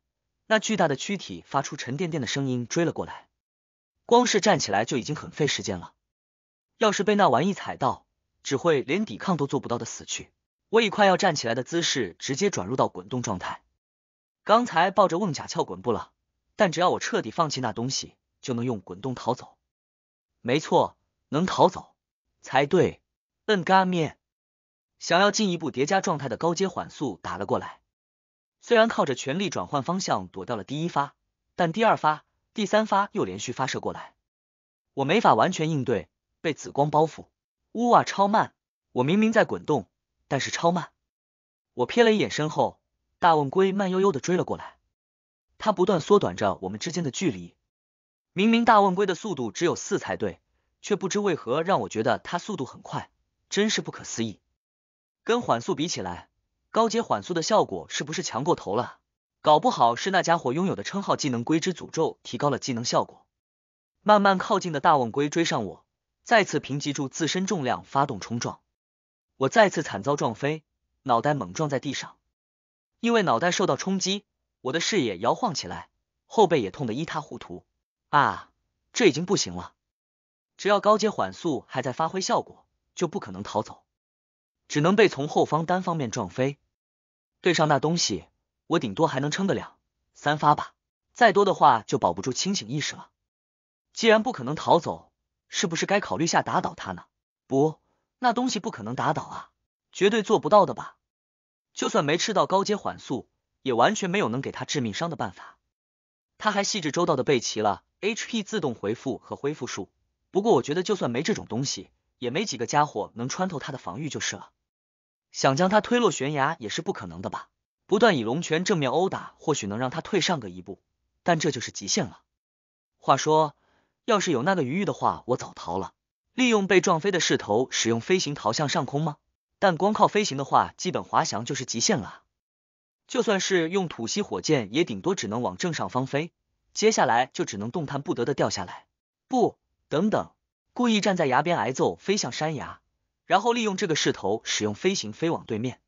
那巨大的躯体发出沉甸甸的声音追了过来，光是站起来就已经很费时间了。要是被那玩意踩到，只会连抵抗都做不到的死去。我以快要站起来的姿势直接转入到滚动状态。刚才抱着瓮甲壳滚不了，但只要我彻底放弃那东西，就能用滚动逃走。没错，能逃走才对。摁嘎面，想要进一步叠加状态的高阶缓速打了过来。虽然靠着全力转换方向躲掉了第一发，但第二发、第三发又连续发射过来，我没法完全应对，被紫光包覆。呜哇，超慢！我明明在滚动，但是超慢。我瞥了一眼身后，大问龟慢悠悠的追了过来，他不断缩短着我们之间的距离。明明大问龟的速度只有四才对，却不知为何让我觉得它速度很快，真是不可思议。跟缓速比起来。高阶缓速的效果是不是强过头了？搞不好是那家伙拥有的称号技能“龟之诅咒”提高了技能效果。慢慢靠近的大瓮龟追上我，再次凭借住自身重量发动冲撞，我再次惨遭撞飞，脑袋猛撞在地上。因为脑袋受到冲击，我的视野摇晃起来，后背也痛得一塌糊涂。啊，这已经不行了！只要高阶缓速还在发挥效果，就不可能逃走。只能被从后方单方面撞飞。对上那东西，我顶多还能撑得了三发吧，再多的话就保不住清醒意识了。既然不可能逃走，是不是该考虑下打倒他呢？不，那东西不可能打倒啊，绝对做不到的吧？就算没吃到高阶缓速，也完全没有能给他致命伤的办法。他还细致周到的备齐了 HP 自动回复和恢复术。不过我觉得，就算没这种东西，也没几个家伙能穿透他的防御就是了。想将他推落悬崖也是不可能的吧？不断以龙拳正面殴打，或许能让他退上个一步，但这就是极限了。话说，要是有那个余裕的话，我早逃了。利用被撞飞的势头，使用飞行逃向上空吗？但光靠飞行的话，基本滑翔就是极限了。就算是用吐息火箭，也顶多只能往正上方飞，接下来就只能动弹不得的掉下来。不，等等，故意站在崖边挨揍，飞向山崖。然后利用这个势头，使用飞行飞往对面，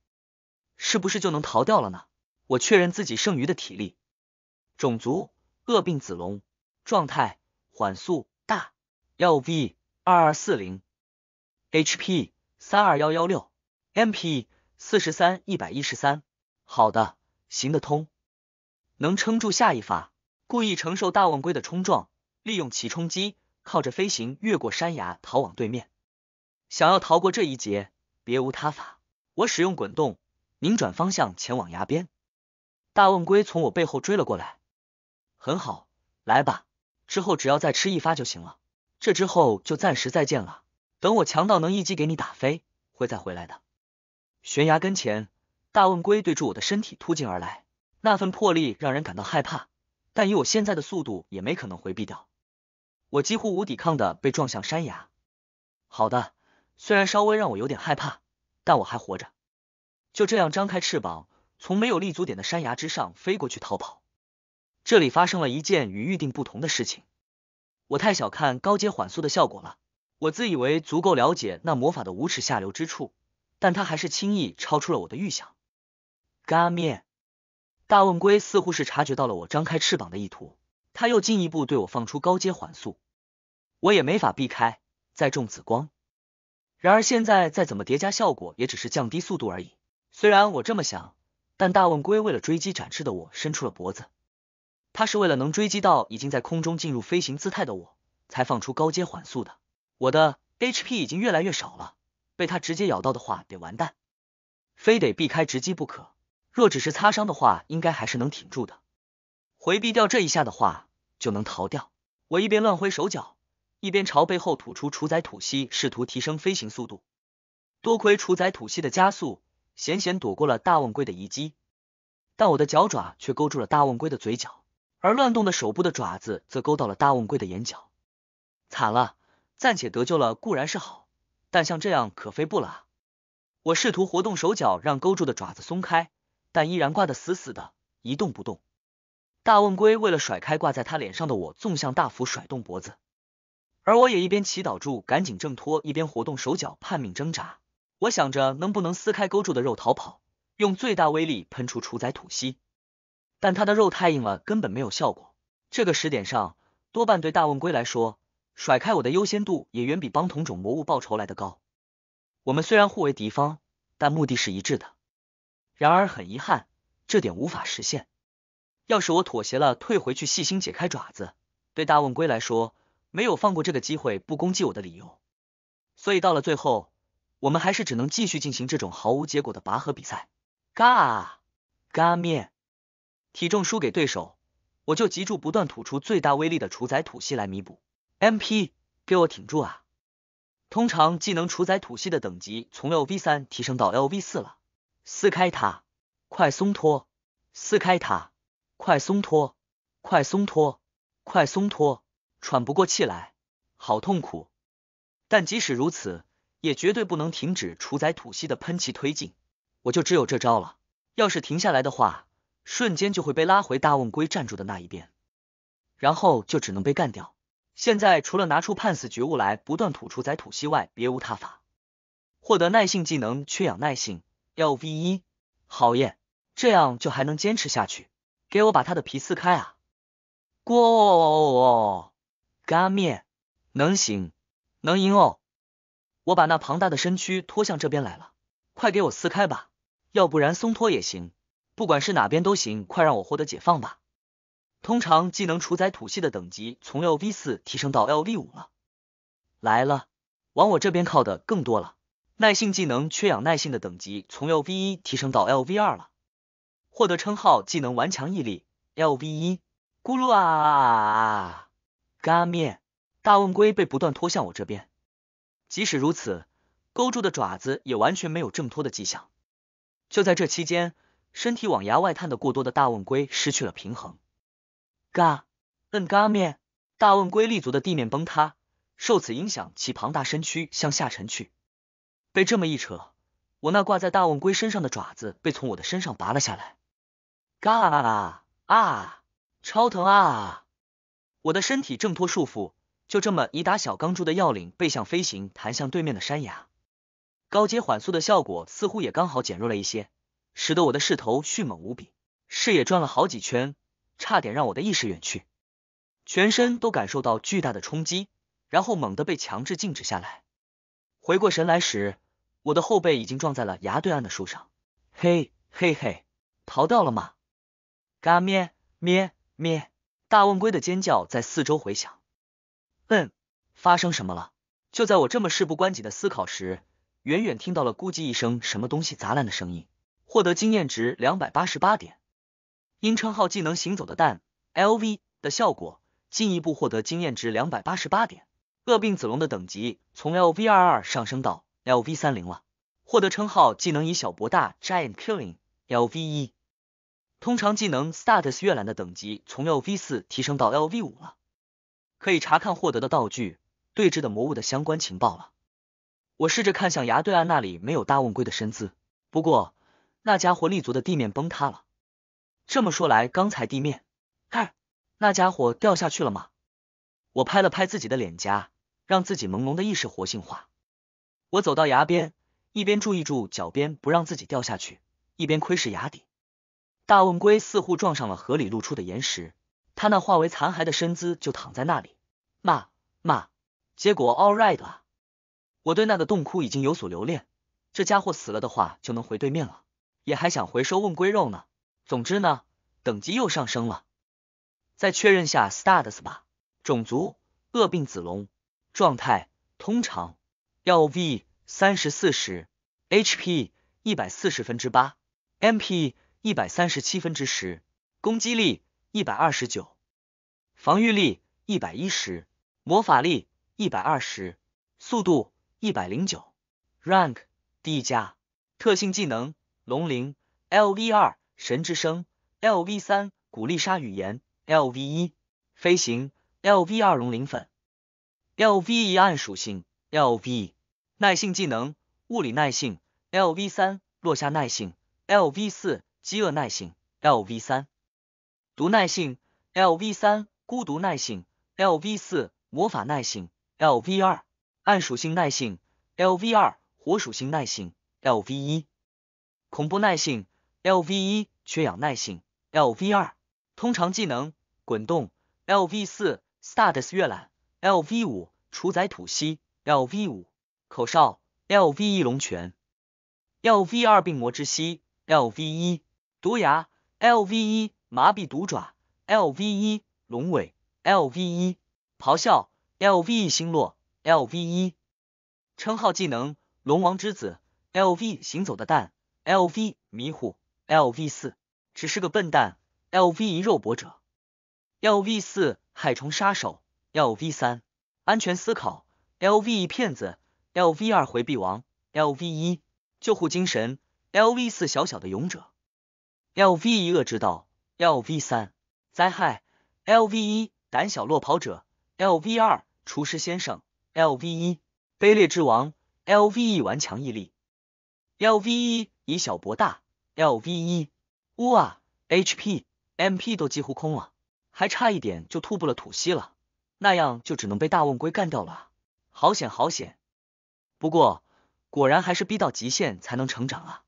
是不是就能逃掉了呢？我确认自己剩余的体力，种族恶病子龙，状态缓速大，LV 二二四零，HP 三二幺幺六，MP 四十三一百一十三。好的，行得通，能撑住下一发。故意承受大望龟的冲撞，利用其冲击，靠着飞行越过山崖，逃往对面。想要逃过这一劫，别无他法。我使用滚动，拧转方向，前往崖边。大问龟从我背后追了过来。很好，来吧。之后只要再吃一发就行了。这之后就暂时再见了。等我强到能一击给你打飞，会再回来的。悬崖跟前，大问龟对住我的身体突进而来，那份魄力让人感到害怕。但以我现在的速度，也没可能回避掉。我几乎无抵抗的被撞向山崖。好的。虽然稍微让我有点害怕，但我还活着。就这样张开翅膀，从没有立足点的山崖之上飞过去逃跑。这里发生了一件与预定不同的事情。我太小看高阶缓速的效果了。我自以为足够了解那魔法的无耻下流之处，但它还是轻易超出了我的预想。该面，大问龟似乎是察觉到了我张开翅膀的意图，他又进一步对我放出高阶缓速，我也没法避开，再中紫光。然而现在再怎么叠加效果，也只是降低速度而已。虽然我这么想，但大问龟为了追击展翅的我，伸出了脖子。它是为了能追击到已经在空中进入飞行姿态的我，才放出高阶缓速的。我的 HP 已经越来越少了，被它直接咬到的话得完蛋，非得避开直击不可。若只是擦伤的话，应该还是能挺住的。回避掉这一下的话，就能逃掉。我一边乱挥手脚。一边朝背后吐出储载吐息，试图提升飞行速度。多亏储载吐息的加速，险险躲过了大瓮龟的一击。但我的脚爪却勾住了大瓮龟的嘴角，而乱动的手部的爪子则勾到了大瓮龟的眼角。惨了，暂且得救了固然是好，但像这样可飞不了我试图活动手脚，让勾住的爪子松开，但依然挂得死死的，一动不动。大瓮龟为了甩开挂在他脸上的我，纵向大幅甩动脖子。而我也一边祈祷住赶紧挣脱，一边活动手脚，拼命挣扎。我想着能不能撕开勾住的肉逃跑，用最大威力喷出屠宰吐息。但它的肉太硬了，根本没有效果。这个时点上，多半对大问龟来说，甩开我的优先度也远比帮同种魔物报仇来的高。我们虽然互为敌方，但目的是一致的。然而很遗憾，这点无法实现。要是我妥协了，退回去细心解开爪子，对大问龟来说。没有放过这个机会，不攻击我的理由，所以到了最后，我们还是只能继续进行这种毫无结果的拔河比赛。嘎嘎面，体重输给对手，我就集中不断吐出最大威力的除载吐息来弥补。M P，给我挺住啊！通常技能除载吐息的等级从 L V 三提升到 L V 四了。撕开它，快松脱！撕开它，快松脱！快松脱！快松脱！喘不过气来，好痛苦！但即使如此，也绝对不能停止除载吐息的喷气推进。我就只有这招了。要是停下来的话，瞬间就会被拉回大瓮龟站住的那一边，然后就只能被干掉。现在除了拿出判死觉悟来，不断吐出载吐息外，别无他法。获得耐性技能缺氧耐性 Lv 一，好耶！这样就还能坚持下去。给我把他的皮撕开啊！过。加灭能行，能赢哦！我把那庞大的身躯拖向这边来了，快给我撕开吧，要不然松脱也行，不管是哪边都行，快让我获得解放吧！通常技能主宰土系的等级从 LV 四提升到 LV 五了。来了，往我这边靠的更多了。耐性技能缺氧耐性的等级从 LV 一提升到 LV 二了。获得称号技能顽强毅力 LV 一。咕噜啊！嘎面！大问龟被不断拖向我这边，即使如此，勾住的爪子也完全没有挣脱的迹象。就在这期间，身体往崖外探的过多的大问龟失去了平衡，嘎！摁嘎面！大问龟立足的地面崩塌，受此影响，其庞大身躯向下沉去。被这么一扯，我那挂在大问龟身上的爪子被从我的身上拔了下来。嘎啊啊！超疼啊！我的身体挣脱束缚，就这么以打小钢珠的要领背向飞行，弹向对面的山崖。高阶缓速的效果似乎也刚好减弱了一些，使得我的势头迅猛无比，视野转了好几圈，差点让我的意识远去。全身都感受到巨大的冲击，然后猛地被强制静止下来。回过神来时，我的后背已经撞在了崖对岸的树上。嘿嘿嘿，逃掉了吗？嘎咩咩咩！大瓮龟的尖叫在四周回响。嗯，发生什么了？就在我这么事不关己的思考时，远远听到了“咕叽”一声什么东西砸烂的声音”。获得经验值两百八十八点，因称号技能“行走的蛋 ”L V 的效果，进一步获得经验值两百八十八点。恶病子龙的等级从 L V 二二上升到 L V 三零了。获得称号技能“以小博大 Giant Killing” L V 一。通常技能 status 阅览的等级从 LV 四提升到 LV 五了，可以查看获得的道具、对峙的魔物的相关情报了。我试着看向崖对岸那里没有大问龟的身姿，不过那家伙立足的地面崩塌了。这么说来，刚才地面，看，那家伙掉下去了吗？我拍了拍自己的脸颊，让自己朦胧的意识活性化。我走到崖边，一边注意住脚边不让自己掉下去，一边窥视崖底。大问龟似乎撞上了河里露出的岩石，他那化为残骸的身姿就躺在那里。骂骂，结果 all right 啊！我对那个洞窟已经有所留恋，这家伙死了的话就能回对面了，也还想回收问龟肉呢。总之呢，等级又上升了。再确认下 stats u 吧，种族恶病子龙，状态通常，LV 三十四十，HP 一百四十分之八，MP。一百三十七分之十，攻击力一百二十九，防御力一百一十，魔法力一百二十，速度一百零九，rank D 加，特性技能龙鳞，Lv 二神之声，Lv 三古丽莎语言，Lv 一飞行，Lv 二龙鳞粉，Lv 一暗属性，Lv 耐性技能物理耐性，Lv 三落下耐性，Lv 四。饥饿耐性 LV 三，毒耐性 LV 三，孤独耐性 LV 四，魔法耐性 LV 二，暗属性耐性 LV 二，火属性耐性 LV 一，恐怖耐性 LV 一，缺氧耐性 LV 二。通常技能：滚动 LV 四，Status 阅览 LV 五，除载吐息 LV 五，口哨 LV 一，龙拳 LV 二，病魔之息 LV 一。毒牙 Lv 一，麻痹毒爪 Lv 一，龙尾 Lv 一，咆哮 Lv 一，星落 Lv 一。称号技能：龙王之子 Lv，行走的蛋 Lv，迷糊 Lv 四，只是个笨蛋 Lv 一，肉搏者 Lv 四，害虫杀手 Lv 三，安全思考 Lv 一，骗子 Lv 二，回避王 Lv 一，救护精神 Lv 四，小小的勇者。Lv 一恶之道，Lv 三灾害，Lv 一胆小落跑者，Lv 二厨师先生，Lv 一卑劣之王，Lv 一顽强毅力，Lv 一以小博大，Lv 一哇，HP、MP 都几乎空了，还差一点就吐不了吐息了，那样就只能被大瓮龟干掉了，好险好险！不过果然还是逼到极限才能成长啊，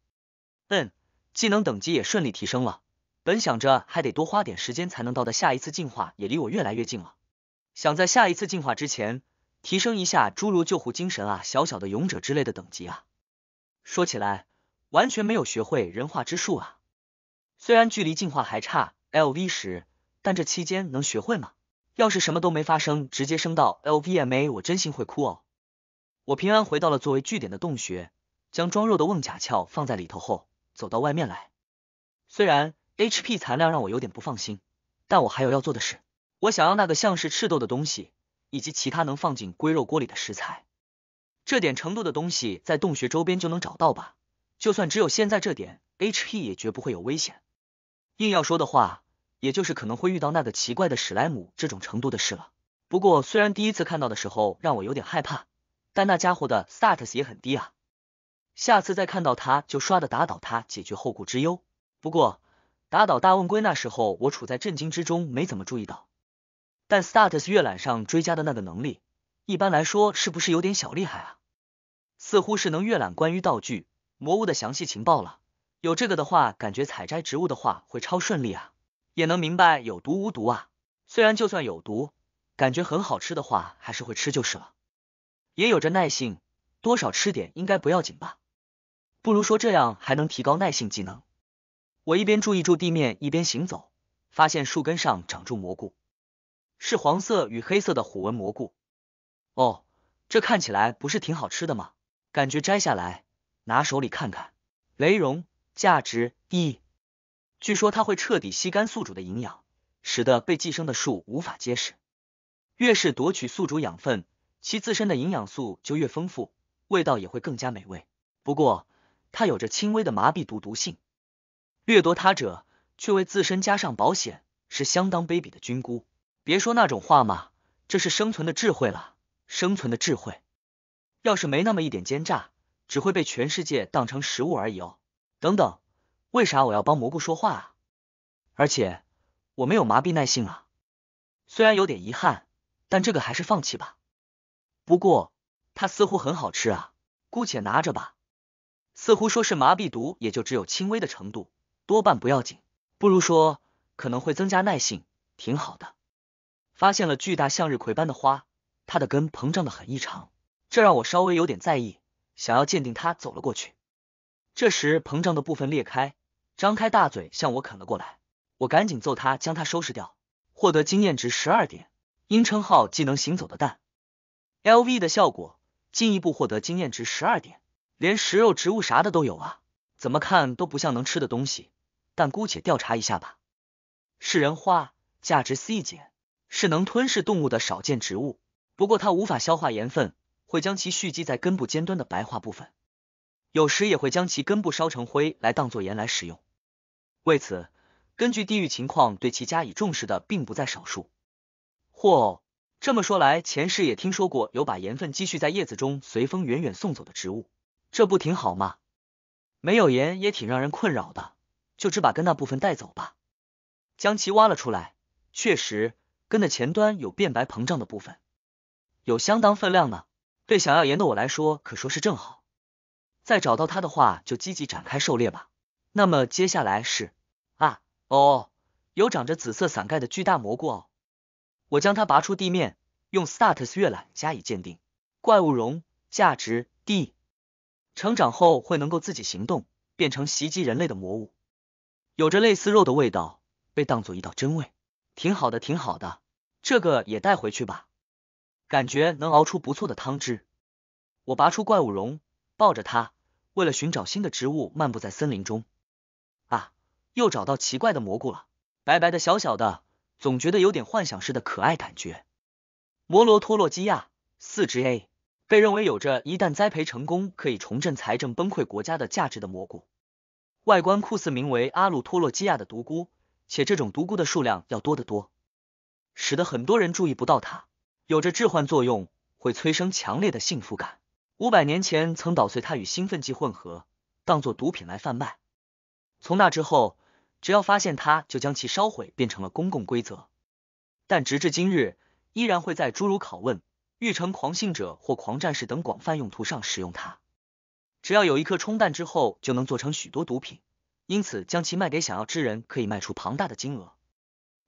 嗯。技能等级也顺利提升了，本想着还得多花点时间才能到的下一次进化也离我越来越近了，想在下一次进化之前提升一下诸如救护精神啊、小小的勇者之类的等级啊。说起来，完全没有学会人化之术啊，虽然距离进化还差 LV 十，但这期间能学会吗？要是什么都没发生，直接升到 LVMA，我真心会哭哦。我平安回到了作为据点的洞穴，将装肉的瓮甲壳放在里头后。走到外面来，虽然 HP 残量让我有点不放心，但我还有要做的事。我想要那个像是赤豆的东西，以及其他能放进龟肉锅里的食材。这点程度的东西在洞穴周边就能找到吧？就算只有现在这点 HP，也绝不会有危险。硬要说的话，也就是可能会遇到那个奇怪的史莱姆这种程度的事了。不过虽然第一次看到的时候让我有点害怕，但那家伙的 status 也很低啊。下次再看到他，就刷的打倒他，解决后顾之忧。不过打倒大问龟那时候，我处在震惊之中，没怎么注意到。但 status 阅览上追加的那个能力，一般来说是不是有点小厉害啊？似乎是能阅览关于道具、魔物的详细情报了。有这个的话，感觉采摘植物的话会超顺利啊，也能明白有毒无毒啊。虽然就算有毒，感觉很好吃的话，还是会吃就是了。也有着耐性，多少吃点应该不要紧吧。不如说这样还能提高耐性技能。我一边注意住地面，一边行走，发现树根上长住蘑菇，是黄色与黑色的虎纹蘑菇。哦，这看起来不是挺好吃的吗？感觉摘下来拿手里看看。雷茸价值一，据说它会彻底吸干宿主的营养，使得被寄生的树无法结实。越是夺取宿主养分，其自身的营养素就越丰富，味道也会更加美味。不过。它有着轻微的麻痹毒毒性，掠夺它者却为自身加上保险，是相当卑鄙的菌菇。别说那种话嘛，这是生存的智慧了，生存的智慧。要是没那么一点奸诈，只会被全世界当成食物而已哦。等等，为啥我要帮蘑菇说话啊？而且我没有麻痹耐性啊。虽然有点遗憾，但这个还是放弃吧。不过它似乎很好吃啊，姑且拿着吧。似乎说是麻痹毒，也就只有轻微的程度，多半不要紧。不如说可能会增加耐性，挺好的。发现了巨大向日葵般的花，它的根膨胀的很异常，这让我稍微有点在意，想要鉴定它，走了过去。这时膨胀的部分裂开，张开大嘴向我啃了过来，我赶紧揍它，将它收拾掉，获得经验值十二点，因称号技能行走的蛋，L V 的效果，进一步获得经验值十二点。连食肉植物啥的都有啊，怎么看都不像能吃的东西，但姑且调查一下吧。食人花，价值 C 级，是能吞噬动物的少见植物。不过它无法消化盐分，会将其蓄积在根部尖端的白化部分，有时也会将其根部烧成灰来当作盐来使用。为此，根据地域情况对其加以重视的并不在少数。嚯，这么说来，前世也听说过有把盐分积蓄在叶子中，随风远远送走的植物。这不挺好吗？没有盐也挺让人困扰的，就只把根那部分带走吧。将其挖了出来，确实根的前端有变白膨胀的部分，有相当分量呢。对想要盐的我来说，可说是正好。再找到它的话，就积极展开狩猎吧。那么接下来是啊，哦，有长着紫色伞盖的巨大蘑菇哦。我将它拔出地面，用 status 阅览加以鉴定。怪物绒，价值 D。成长后会能够自己行动，变成袭击人类的魔物，有着类似肉的味道，被当做一道珍味，挺好的，挺好的，这个也带回去吧，感觉能熬出不错的汤汁。我拔出怪物绒，抱着它，为了寻找新的植物，漫步在森林中，啊，又找到奇怪的蘑菇了，白白的，小小的，总觉得有点幻想式的可爱感觉。摩罗托洛基亚四只 A。被认为有着一旦栽培成功可以重振财政崩溃国家的价值的蘑菇，外观酷似名为阿鲁托洛基亚的独菇，且这种独菇的数量要多得多，使得很多人注意不到它。有着致幻作用，会催生强烈的幸福感。五百年前曾捣碎它与兴奋剂混合，当做毒品来贩卖。从那之后，只要发现它就将其烧毁，变成了公共规则。但直至今日，依然会在诸如拷问。欲成狂信者或狂战士等广泛用途上使用它，只要有一颗冲弹之后，就能做成许多毒品。因此，将其卖给想要之人，可以卖出庞大的金额。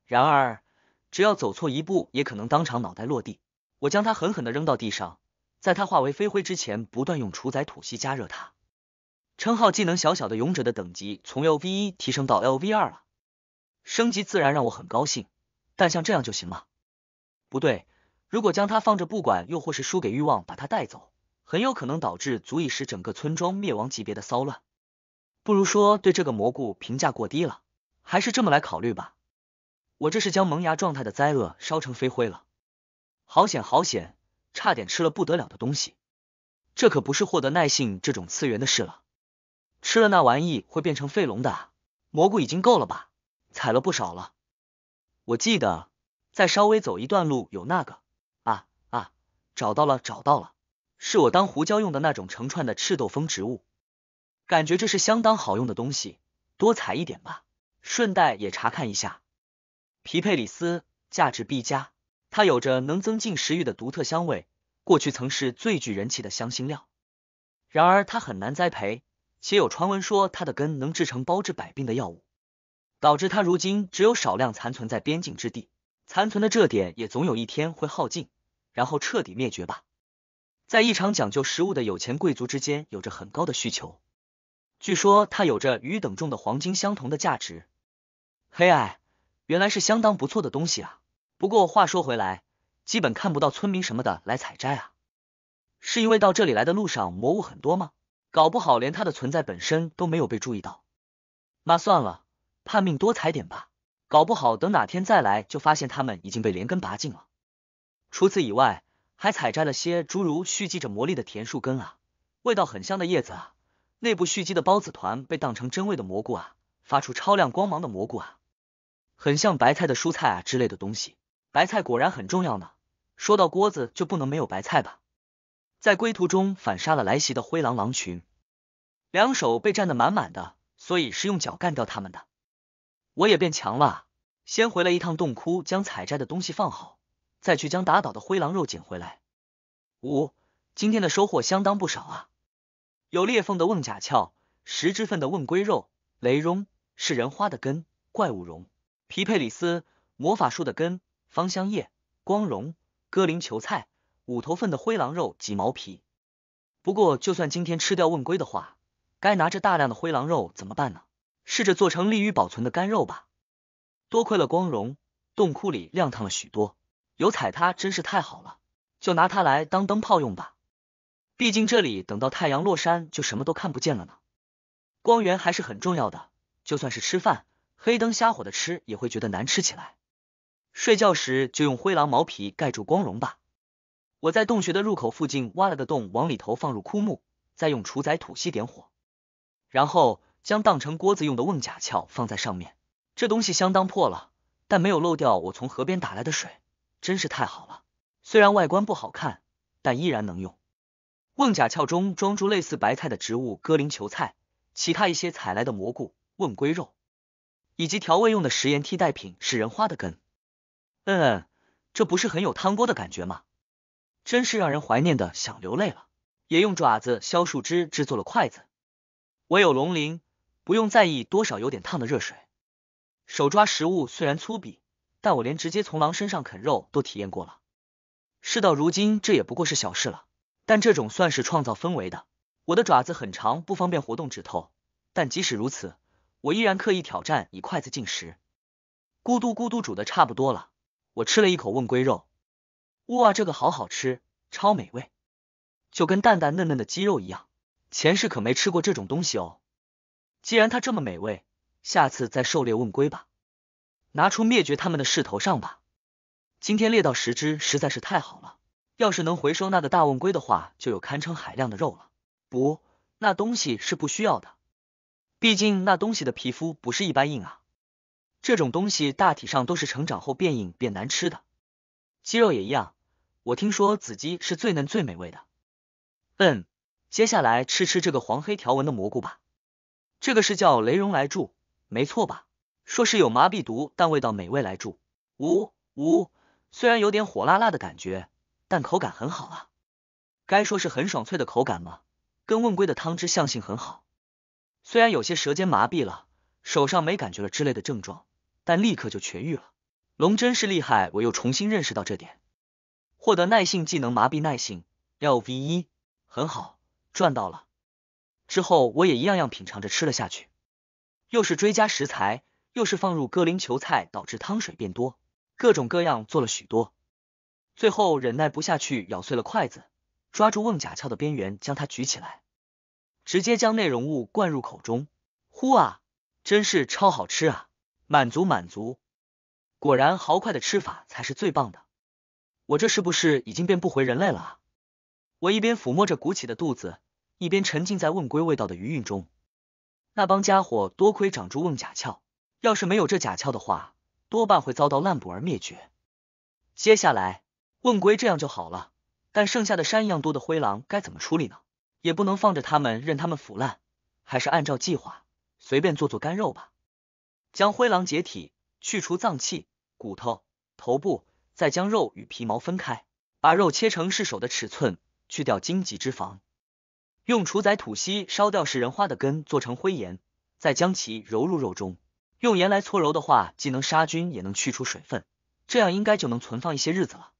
然而，只要走错一步，也可能当场脑袋落地。我将它狠狠的扔到地上，在它化为飞灰之前，不断用屠宰吐息加热它。称号技能小小的勇者的等级从 LV 一提升到 LV 二了，升级自然让我很高兴。但像这样就行吗？不对。如果将它放着不管，又或是输给欲望把它带走，很有可能导致足以使整个村庄灭亡级别的骚乱。不如说对这个蘑菇评价过低了，还是这么来考虑吧。我这是将萌芽状态的灾厄烧成飞灰了，好险好险，差点吃了不得了的东西。这可不是获得耐性这种次元的事了，吃了那玩意会变成废龙的。蘑菇已经够了吧，采了不少了。我记得再稍微走一段路有那个。找到了，找到了，是我当胡椒用的那种成串的赤豆蜂植物，感觉这是相当好用的东西，多采一点吧，顺带也查看一下。皮佩里斯价值 B 加，它有着能增进食欲的独特香味，过去曾是最具人气的香辛料，然而它很难栽培，且有传闻说它的根能制成包治百病的药物，导致它如今只有少量残存在边境之地，残存的这点也总有一天会耗尽。然后彻底灭绝吧，在异常讲究食物的有钱贵族之间有着很高的需求。据说它有着与等重的黄金相同的价值。黑艾原来是相当不错的东西啊。不过话说回来，基本看不到村民什么的来采摘啊，是因为到这里来的路上魔物很多吗？搞不好连它的存在本身都没有被注意到。那算了，判命多采点吧。搞不好等哪天再来就发现它们已经被连根拔尽了。除此以外，还采摘了些诸如蓄积着魔力的甜树根啊，味道很香的叶子啊，内部蓄积的孢子团被当成真味的蘑菇啊，发出超亮光芒的蘑菇啊，很像白菜的蔬菜啊之类的东西。白菜果然很重要呢。说到锅子，就不能没有白菜吧。在归途中反杀了来袭的灰狼狼群，两手被占得满满的，所以是用脚干掉他们的。我也变强了，先回了一趟洞窟，将采摘的东西放好。再去将打倒的灰狼肉捡回来。五，今天的收获相当不少啊！有裂缝的瓮甲壳，十只份的瓮龟肉，雷茸是人花的根，怪物茸皮佩里斯魔法树的根，芳香叶光荣戈林球菜五头份的灰狼肉及毛皮。不过，就算今天吃掉瓮龟的话，该拿着大量的灰狼肉怎么办呢？试着做成利于保存的干肉吧。多亏了光荣，洞窟里亮堂了许多。有彩它真是太好了，就拿它来当灯泡用吧。毕竟这里等到太阳落山就什么都看不见了呢。光源还是很重要的，就算是吃饭，黑灯瞎火的吃也会觉得难吃起来。睡觉时就用灰狼毛皮盖住光荣吧。我在洞穴的入口附近挖了个洞，往里头放入枯木，再用除仔土吸点火，然后将当成锅子用的瓮甲壳放在上面。这东西相当破了，但没有漏掉我从河边打来的水。真是太好了，虽然外观不好看，但依然能用。瓮甲壳中装住类似白菜的植物——哥林球菜，其他一些采来的蘑菇、瓮龟肉，以及调味用的食盐替代品是人花的根。嗯嗯，这不是很有汤锅的感觉吗？真是让人怀念的，想流泪了。也用爪子削树枝制作了筷子。唯有龙鳞，不用在意多少有点烫的热水。手抓食物虽然粗鄙。但我连直接从狼身上啃肉都体验过了，事到如今这也不过是小事了。但这种算是创造氛围的。我的爪子很长，不方便活动指头，但即使如此，我依然刻意挑战以筷子进食。咕嘟咕嘟煮的差不多了，我吃了一口问龟肉，哇，这个好好吃，超美味，就跟蛋蛋嫩嫩的鸡肉一样。前世可没吃过这种东西哦。既然它这么美味，下次再狩猎问龟吧。拿出灭绝他们的势头上吧！今天猎到十只实在是太好了，要是能回收那个大瓮龟的话，就有堪称海量的肉了。不，那东西是不需要的，毕竟那东西的皮肤不是一般硬啊。这种东西大体上都是成长后变硬变难吃的，鸡肉也一样。我听说子鸡是最嫩最美味的。嗯，接下来吃吃这个黄黑条纹的蘑菇吧，这个是叫雷荣来柱，没错吧？说是有麻痹毒，但味道美味来住。呜呜，虽然有点火辣辣的感觉，但口感很好啊。该说是很爽脆的口感吗？跟问龟的汤汁相性很好。虽然有些舌尖麻痹了，手上没感觉了之类的症状，但立刻就痊愈了。龙真是厉害，我又重新认识到这点。获得耐性技能麻痹耐性，Lv 一，很好，赚到了。之后我也一样样品尝着吃了下去，又是追加食材。又是放入哥林球菜，导致汤水变多，各种各样做了许多，最后忍耐不下去，咬碎了筷子，抓住瓮甲壳的边缘，将它举起来，直接将内容物灌入口中，呼啊，真是超好吃啊，满足满足，果然豪快的吃法才是最棒的，我这是不是已经变不回人类了啊？我一边抚摸着鼓起的肚子，一边沉浸在瓮龟味道的余韵中，那帮家伙多亏长住瓮甲壳。要是没有这假壳的话，多半会遭到烂补而灭绝。接下来问龟这样就好了，但剩下的山一样多的灰狼该怎么处理呢？也不能放着他们任他们腐烂，还是按照计划随便做做干肉吧。将灰狼解体，去除脏器、骨头、头部，再将肉与皮毛分开，把肉切成适手的尺寸，去掉荆棘脂肪，用屠宰土锡烧掉食人花的根，做成灰盐，再将其揉入肉中。用盐来搓揉的话，既能杀菌也能去除水分，这样应该就能存放一些日子了。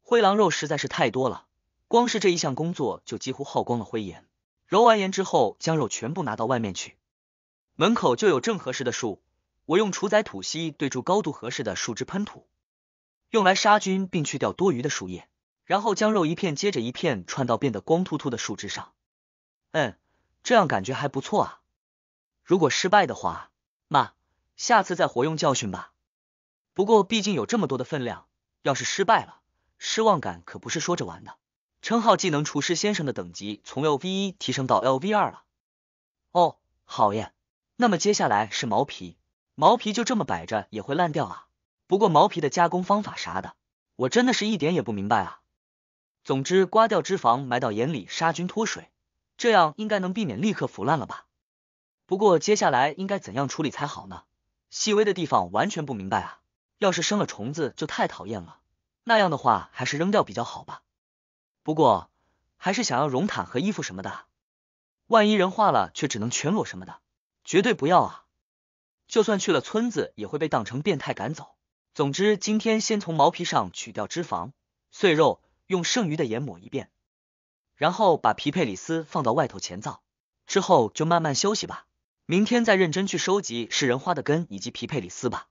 灰狼肉实在是太多了，光是这一项工作就几乎耗光了灰盐。揉完盐之后，将肉全部拿到外面去，门口就有正合适的树，我用除宰土稀对住高度合适的树枝喷土，用来杀菌并去掉多余的树叶，然后将肉一片接着一片串到变得光秃秃的树枝上。嗯，这样感觉还不错啊。如果失败的话。妈，下次再活用教训吧。不过毕竟有这么多的分量，要是失败了，失望感可不是说着玩的。称号技能厨师先生的等级从 L V 一提升到 L V 二了。哦，好耶。那么接下来是毛皮，毛皮就这么摆着也会烂掉啊。不过毛皮的加工方法啥的，我真的是一点也不明白啊。总之，刮掉脂肪，埋到盐里杀菌脱水，这样应该能避免立刻腐烂了吧。不过接下来应该怎样处理才好呢？细微的地方完全不明白啊！要是生了虫子就太讨厌了，那样的话还是扔掉比较好吧。不过还是想要绒毯和衣服什么的，万一人化了却只能全裸什么的，绝对不要啊！就算去了村子也会被当成变态赶走。总之今天先从毛皮上取掉脂肪、碎肉，用剩余的盐抹一遍，然后把皮佩里斯放到外头前灶，之后就慢慢休息吧。明天再认真去收集食人花的根以及皮佩里斯吧。